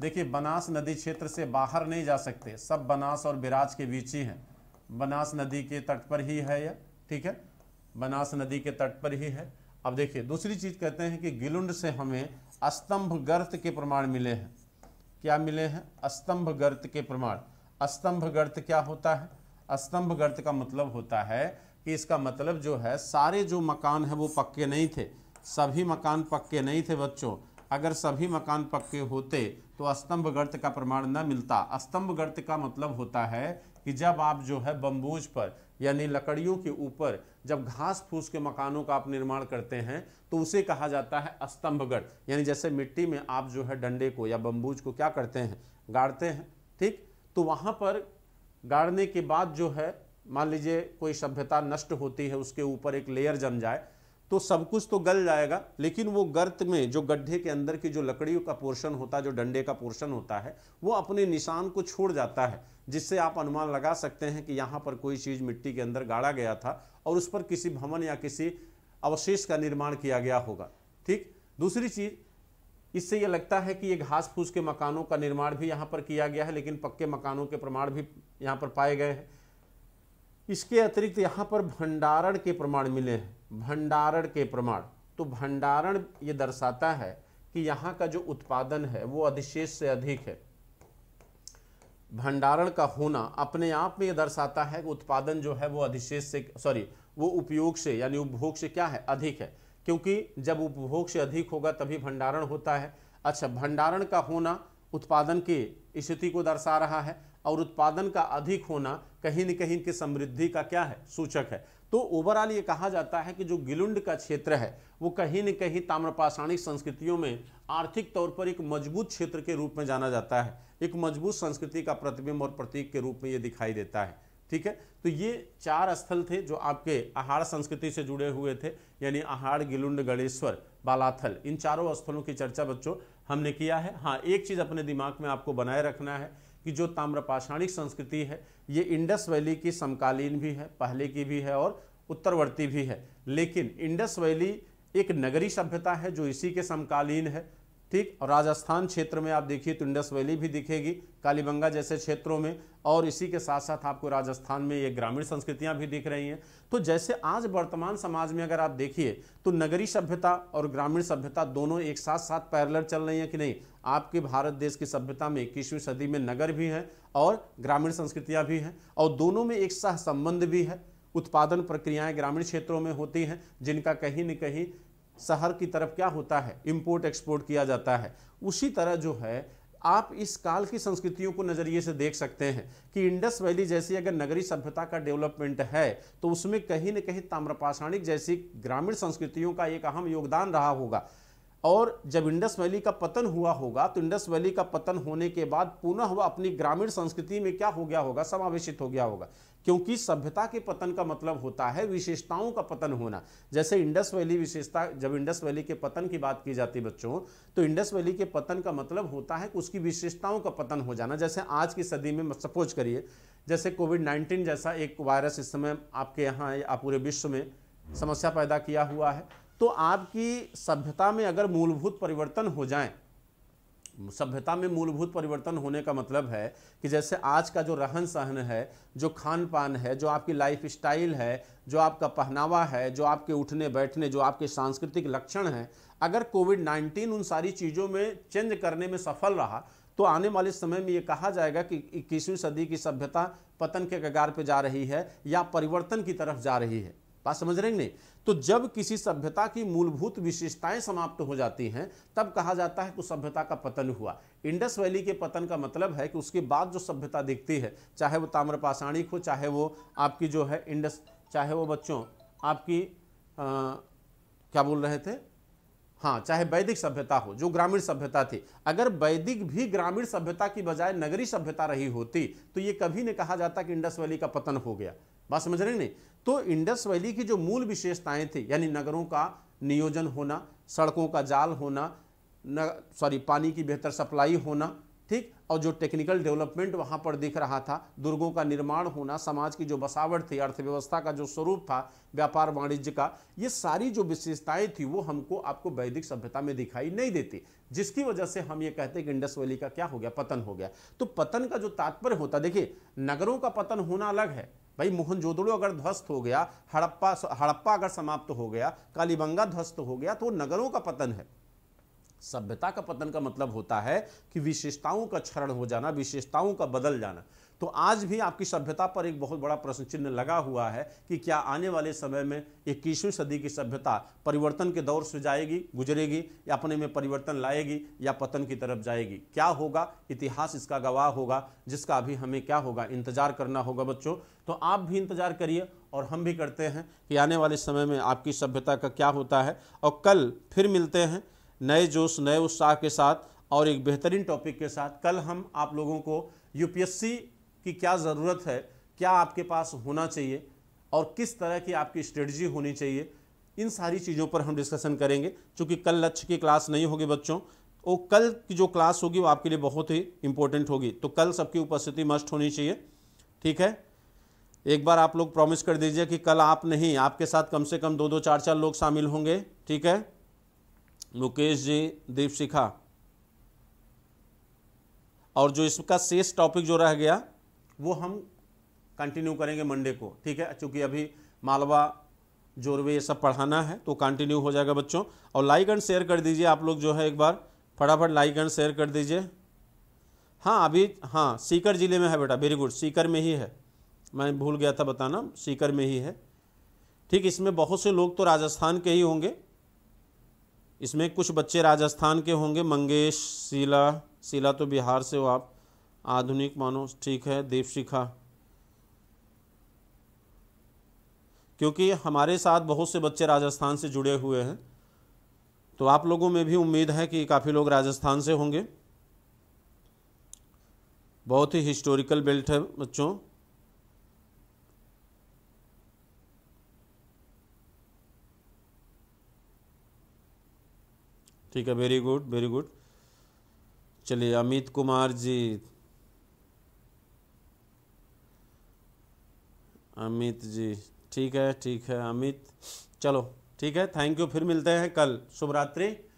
देखिए बनास नदी क्षेत्र से बाहर नहीं जा सकते सब बनास और बिराज के बीच ही हैं बनास नदी के तट पर ही है यह ठीक है बनास नदी के तट पर ही है अब देखिए दूसरी चीज़ कहते हैं कि गिलुंड से हमें अस्तंभ गर्त के प्रमाण मिले हैं क्या मिले हैं अस्तंभ गर्त के प्रमाण अस्तंभ गर्त क्या होता है अस्तंभ गर्त का मतलब होता है कि इसका मतलब जो है सारे जो मकान है वो पक्के नहीं थे सभी मकान पक्के नहीं थे बच्चों अगर सभी मकान पक्के होते तो स्तंभ गर्त का प्रमाण न मिलता स्तंभ गर्त का मतलब होता है कि जब आप जो है बम्बूज पर यानी लकड़ियों के ऊपर जब घास फूस के मकानों का आप निर्माण करते हैं तो उसे कहा जाता है स्तंभगढ़ यानी जैसे मिट्टी में आप जो है डंडे को या बम्बूज को क्या करते हैं गाड़ते हैं ठीक तो वहाँ पर गाड़ने के बाद जो है मान लीजिए कोई सभ्यता नष्ट होती है उसके ऊपर एक लेयर जम जाए तो सब कुछ तो गल जाएगा लेकिन वो गर्त में जो गड्ढे के अंदर की जो लकड़ियों का पोर्शन होता है जो डंडे का पोर्शन होता है वो अपने निशान को छोड़ जाता है जिससे आप अनुमान लगा सकते हैं कि यहाँ पर कोई चीज़ मिट्टी के अंदर गाड़ा गया था और उस पर किसी भवन या किसी अवशेष का निर्माण किया गया होगा ठीक दूसरी चीज़ इससे यह लगता है कि ये घास फूस के मकानों का निर्माण भी यहाँ पर किया गया है लेकिन पक्के मकानों के प्रमाण भी यहाँ पर पाए गए हैं इसके अतिरिक्त यहाँ पर भंडारण के प्रमाण मिले हैं भंडारण के प्रमाण तो भंडारण ये दर्शाता है कि यहाँ का जो उत्पादन है वो अधिशेष से अधिक है भंडारण का होना अपने आप में ये दर्शाता है कि उत्पादन जो है वो अधिशेष से सॉरी वो उपयोग से यानी उपभोग से क्या है अधिक है क्योंकि जब उपभोग से अधिक होगा तभी भंडारण होता है अच्छा भंडारण का होना उत्पादन की स्थिति को दर्शा रहा है और उत्पादन का अधिक होना कहीं न कहीं इनकी समृद्धि का क्या है सूचक है तो ओवरऑल ये कहा जाता है कि जो गिलुंड का क्षेत्र है वो कहीं न कहीं ताम्रपाषाणिक संस्कृतियों में आर्थिक तौर पर एक मजबूत क्षेत्र के रूप में जाना जाता है एक मजबूत संस्कृति का प्रतिबिंब और प्रतीक के रूप में ये दिखाई देता है ठीक है तो ये चार स्थल थे जो आपके आहार संस्कृति से जुड़े हुए थे यानी आहार गिलुंड गणेश्वर बालाथल इन चारों स्थलों की चर्चा बच्चों हमने किया है हाँ एक चीज़ अपने दिमाग में आपको बनाए रखना है कि जो ताम्रपाषाणिक संस्कृति है ये इंडस वैली की समकालीन भी है पहले की भी है और उत्तरवर्ती भी है लेकिन इंडस वैली एक नगरी सभ्यता है जो इसी के समकालीन है ठीक और राजस्थान क्षेत्र में आप देखिए तो इंडस वैली भी दिखेगी कालीबंगा जैसे क्षेत्रों में और इसी के साथ साथ आपको राजस्थान में ये ग्रामीण संस्कृतियां भी दिख रही हैं तो जैसे आज वर्तमान समाज में अगर आप देखिए तो नगरी सभ्यता और ग्रामीण सभ्यता दोनों एक साथ साथ पैरलर चल रही हैं कि नहीं आपके भारत देश की सभ्यता में इक्कीसवीं सदी में नगर भी हैं और ग्रामीण संस्कृतियाँ भी हैं और दोनों में एक सह संबंध भी है उत्पादन प्रक्रियाएं ग्रामीण क्षेत्रों में होती हैं जिनका कहीं न कहीं शहर की तरफ क्या होता है इम्पोर्ट एक्सपोर्ट किया जाता है उसी तरह जो है आप इस काल की संस्कृतियों को नज़रिए से देख सकते हैं कि इंडस वैली जैसी अगर नगरीय सभ्यता का डेवलपमेंट है तो उसमें कहीं न कहीं ताम्रपाषाणिक जैसी ग्रामीण संस्कृतियों का एक अहम योगदान रहा होगा और जब इंडस वैली का पतन हुआ होगा तो इंडस वैली का पतन होने के बाद पुनः वह अपनी ग्रामीण संस्कृति में क्या हो गया होगा समावेशित हो गया होगा क्योंकि सभ्यता के पतन का मतलब होता है विशेषताओं का पतन होना जैसे इंडस वैली विशेषता जब इंडस वैली के पतन की बात की जाती है बच्चों तो इंडस वैली के पतन का मतलब होता है कि उसकी विशेषताओं का पतन हो जाना जैसे आज की सदी में सपोज करिए जैसे कोविड नाइन्टीन जैसा एक वायरस इस समय आपके यहाँ या पूरे विश्व में समस्या पैदा किया हुआ है तो आपकी सभ्यता में अगर मूलभूत परिवर्तन हो जाए सभ्यता में मूलभूत परिवर्तन होने का मतलब है कि जैसे आज का जो रहन सहन है जो खान पान है जो आपकी लाइफ स्टाइल है जो आपका पहनावा है जो आपके उठने बैठने जो आपके सांस्कृतिक लक्षण हैं अगर कोविड 19 उन सारी चीज़ों में चेंज करने में सफल रहा तो आने वाले समय में ये कहा जाएगा कि इक्कीसवीं सदी की सभ्यता पतन के कगार पर जा रही है या परिवर्तन की तरफ जा रही है बात समझ रहे हैं नहीं तो जब किसी सभ्यता की मूलभूत विशेषताएं समाप्त हो जाती हैं तब कहा जाता है कि सभ्यता का पतन हुआ इंडस वैली के पतन का मतलब है कि उसके बाद जो सभ्यता दिखती है चाहे वो ताम्रपाषाणिक हो चाहे वो आपकी जो है इंडस चाहे वो बच्चों आपकी आ, क्या बोल रहे थे हाँ चाहे वैदिक सभ्यता हो जो ग्रामीण सभ्यता थी अगर वैदिक भी ग्रामीण सभ्यता की बजाय नगरीय सभ्यता रही होती तो ये कभी नहीं कहा जाता कि इंडस वैली का पतन हो गया बात समझ रहे नहीं तो इंडस वैली की जो मूल विशेषताएं थी यानी नगरों का नियोजन होना सड़कों का जाल होना सॉरी पानी की बेहतर सप्लाई होना ठीक और जो टेक्निकल डेवलपमेंट वहां पर दिख रहा था दुर्गों का निर्माण होना समाज की जो बसावट थी अर्थव्यवस्था का जो स्वरूप था व्यापार वाणिज्य का ये सारी जो विशेषताएं थी वो हमको आपको वैदिक सभ्यता में दिखाई नहीं देती जिसकी वजह से हम ये कहते हैं कि इंडस वैली का क्या हो गया पतन हो गया तो पतन का जो तात्पर्य होता देखिए नगरों का पतन होना अलग है भाई मोहनजोदड़ो अगर ध्वस्त हो गया हड़प्पा हड़प्पा अगर समाप्त हो गया कालीबंगा ध्वस्त हो गया तो नगरों का पतन है सभ्यता का पतन का मतलब होता है कि विशेषताओं का क्षरण हो जाना विशेषताओं का बदल जाना तो आज भी आपकी सभ्यता पर एक बहुत बड़ा प्रश्न चिन्ह लगा हुआ है कि क्या आने वाले समय में इक्कीसवीं सदी की सभ्यता परिवर्तन के दौर से जाएगी गुजरेगी या अपने में परिवर्तन लाएगी या पतन की तरफ जाएगी क्या होगा इतिहास इसका गवाह होगा जिसका अभी हमें क्या होगा इंतजार करना होगा बच्चों तो आप भी इंतजार करिए और हम भी करते हैं कि आने वाले समय में आपकी सभ्यता का क्या होता है और कल फिर मिलते हैं नए जोश नए उत्साह के साथ और एक बेहतरीन टॉपिक के साथ कल हम आप लोगों को यूपीएससी कि क्या ज़रूरत है क्या आपके पास होना चाहिए और किस तरह की आपकी स्ट्रेटजी होनी चाहिए इन सारी चीज़ों पर हम डिस्कशन करेंगे क्योंकि कल लक्ष्य की क्लास नहीं होगी बच्चों वो कल की जो क्लास होगी वो आपके लिए बहुत ही इंपॉर्टेंट होगी तो कल सबकी उपस्थिति मस्ट होनी चाहिए ठीक है एक बार आप लोग प्रॉमिस कर दीजिए कि कल आप नहीं आपके साथ कम से कम दो दो चार चार लोग शामिल होंगे ठीक है मुकेश जी दीप और जो इसका शेष टॉपिक जो रह गया वो हम कंटिन्यू करेंगे मंडे को ठीक है चूंकि अभी मालवा जोरवे ये सब पढ़ाना है तो कंटिन्यू हो जाएगा बच्चों और लाइक एंड शेयर कर दीजिए आप लोग जो है एक बार फटाफट लाइक एंड शेयर कर दीजिए हाँ अभी हाँ सीकर ज़िले में है बेटा वेरी गुड सीकर में ही है मैं भूल गया था बताना सीकर में ही है ठीक इसमें बहुत से लोग तो राजस्थान के ही होंगे इसमें कुछ बच्चे राजस्थान के होंगे मंगेश शीला शीला तो बिहार से हो आप आधुनिक मानो ठीक है देवशिखा क्योंकि हमारे साथ बहुत से बच्चे राजस्थान से जुड़े हुए हैं तो आप लोगों में भी उम्मीद है कि काफ़ी लोग राजस्थान से होंगे बहुत ही हिस्टोरिकल बेल्ट है बच्चों ठीक है वेरी गुड वेरी गुड चलिए अमित कुमार जी अमित जी ठीक है ठीक है अमित चलो ठीक है थैंक यू फिर मिलते हैं कल शुभ रात्रि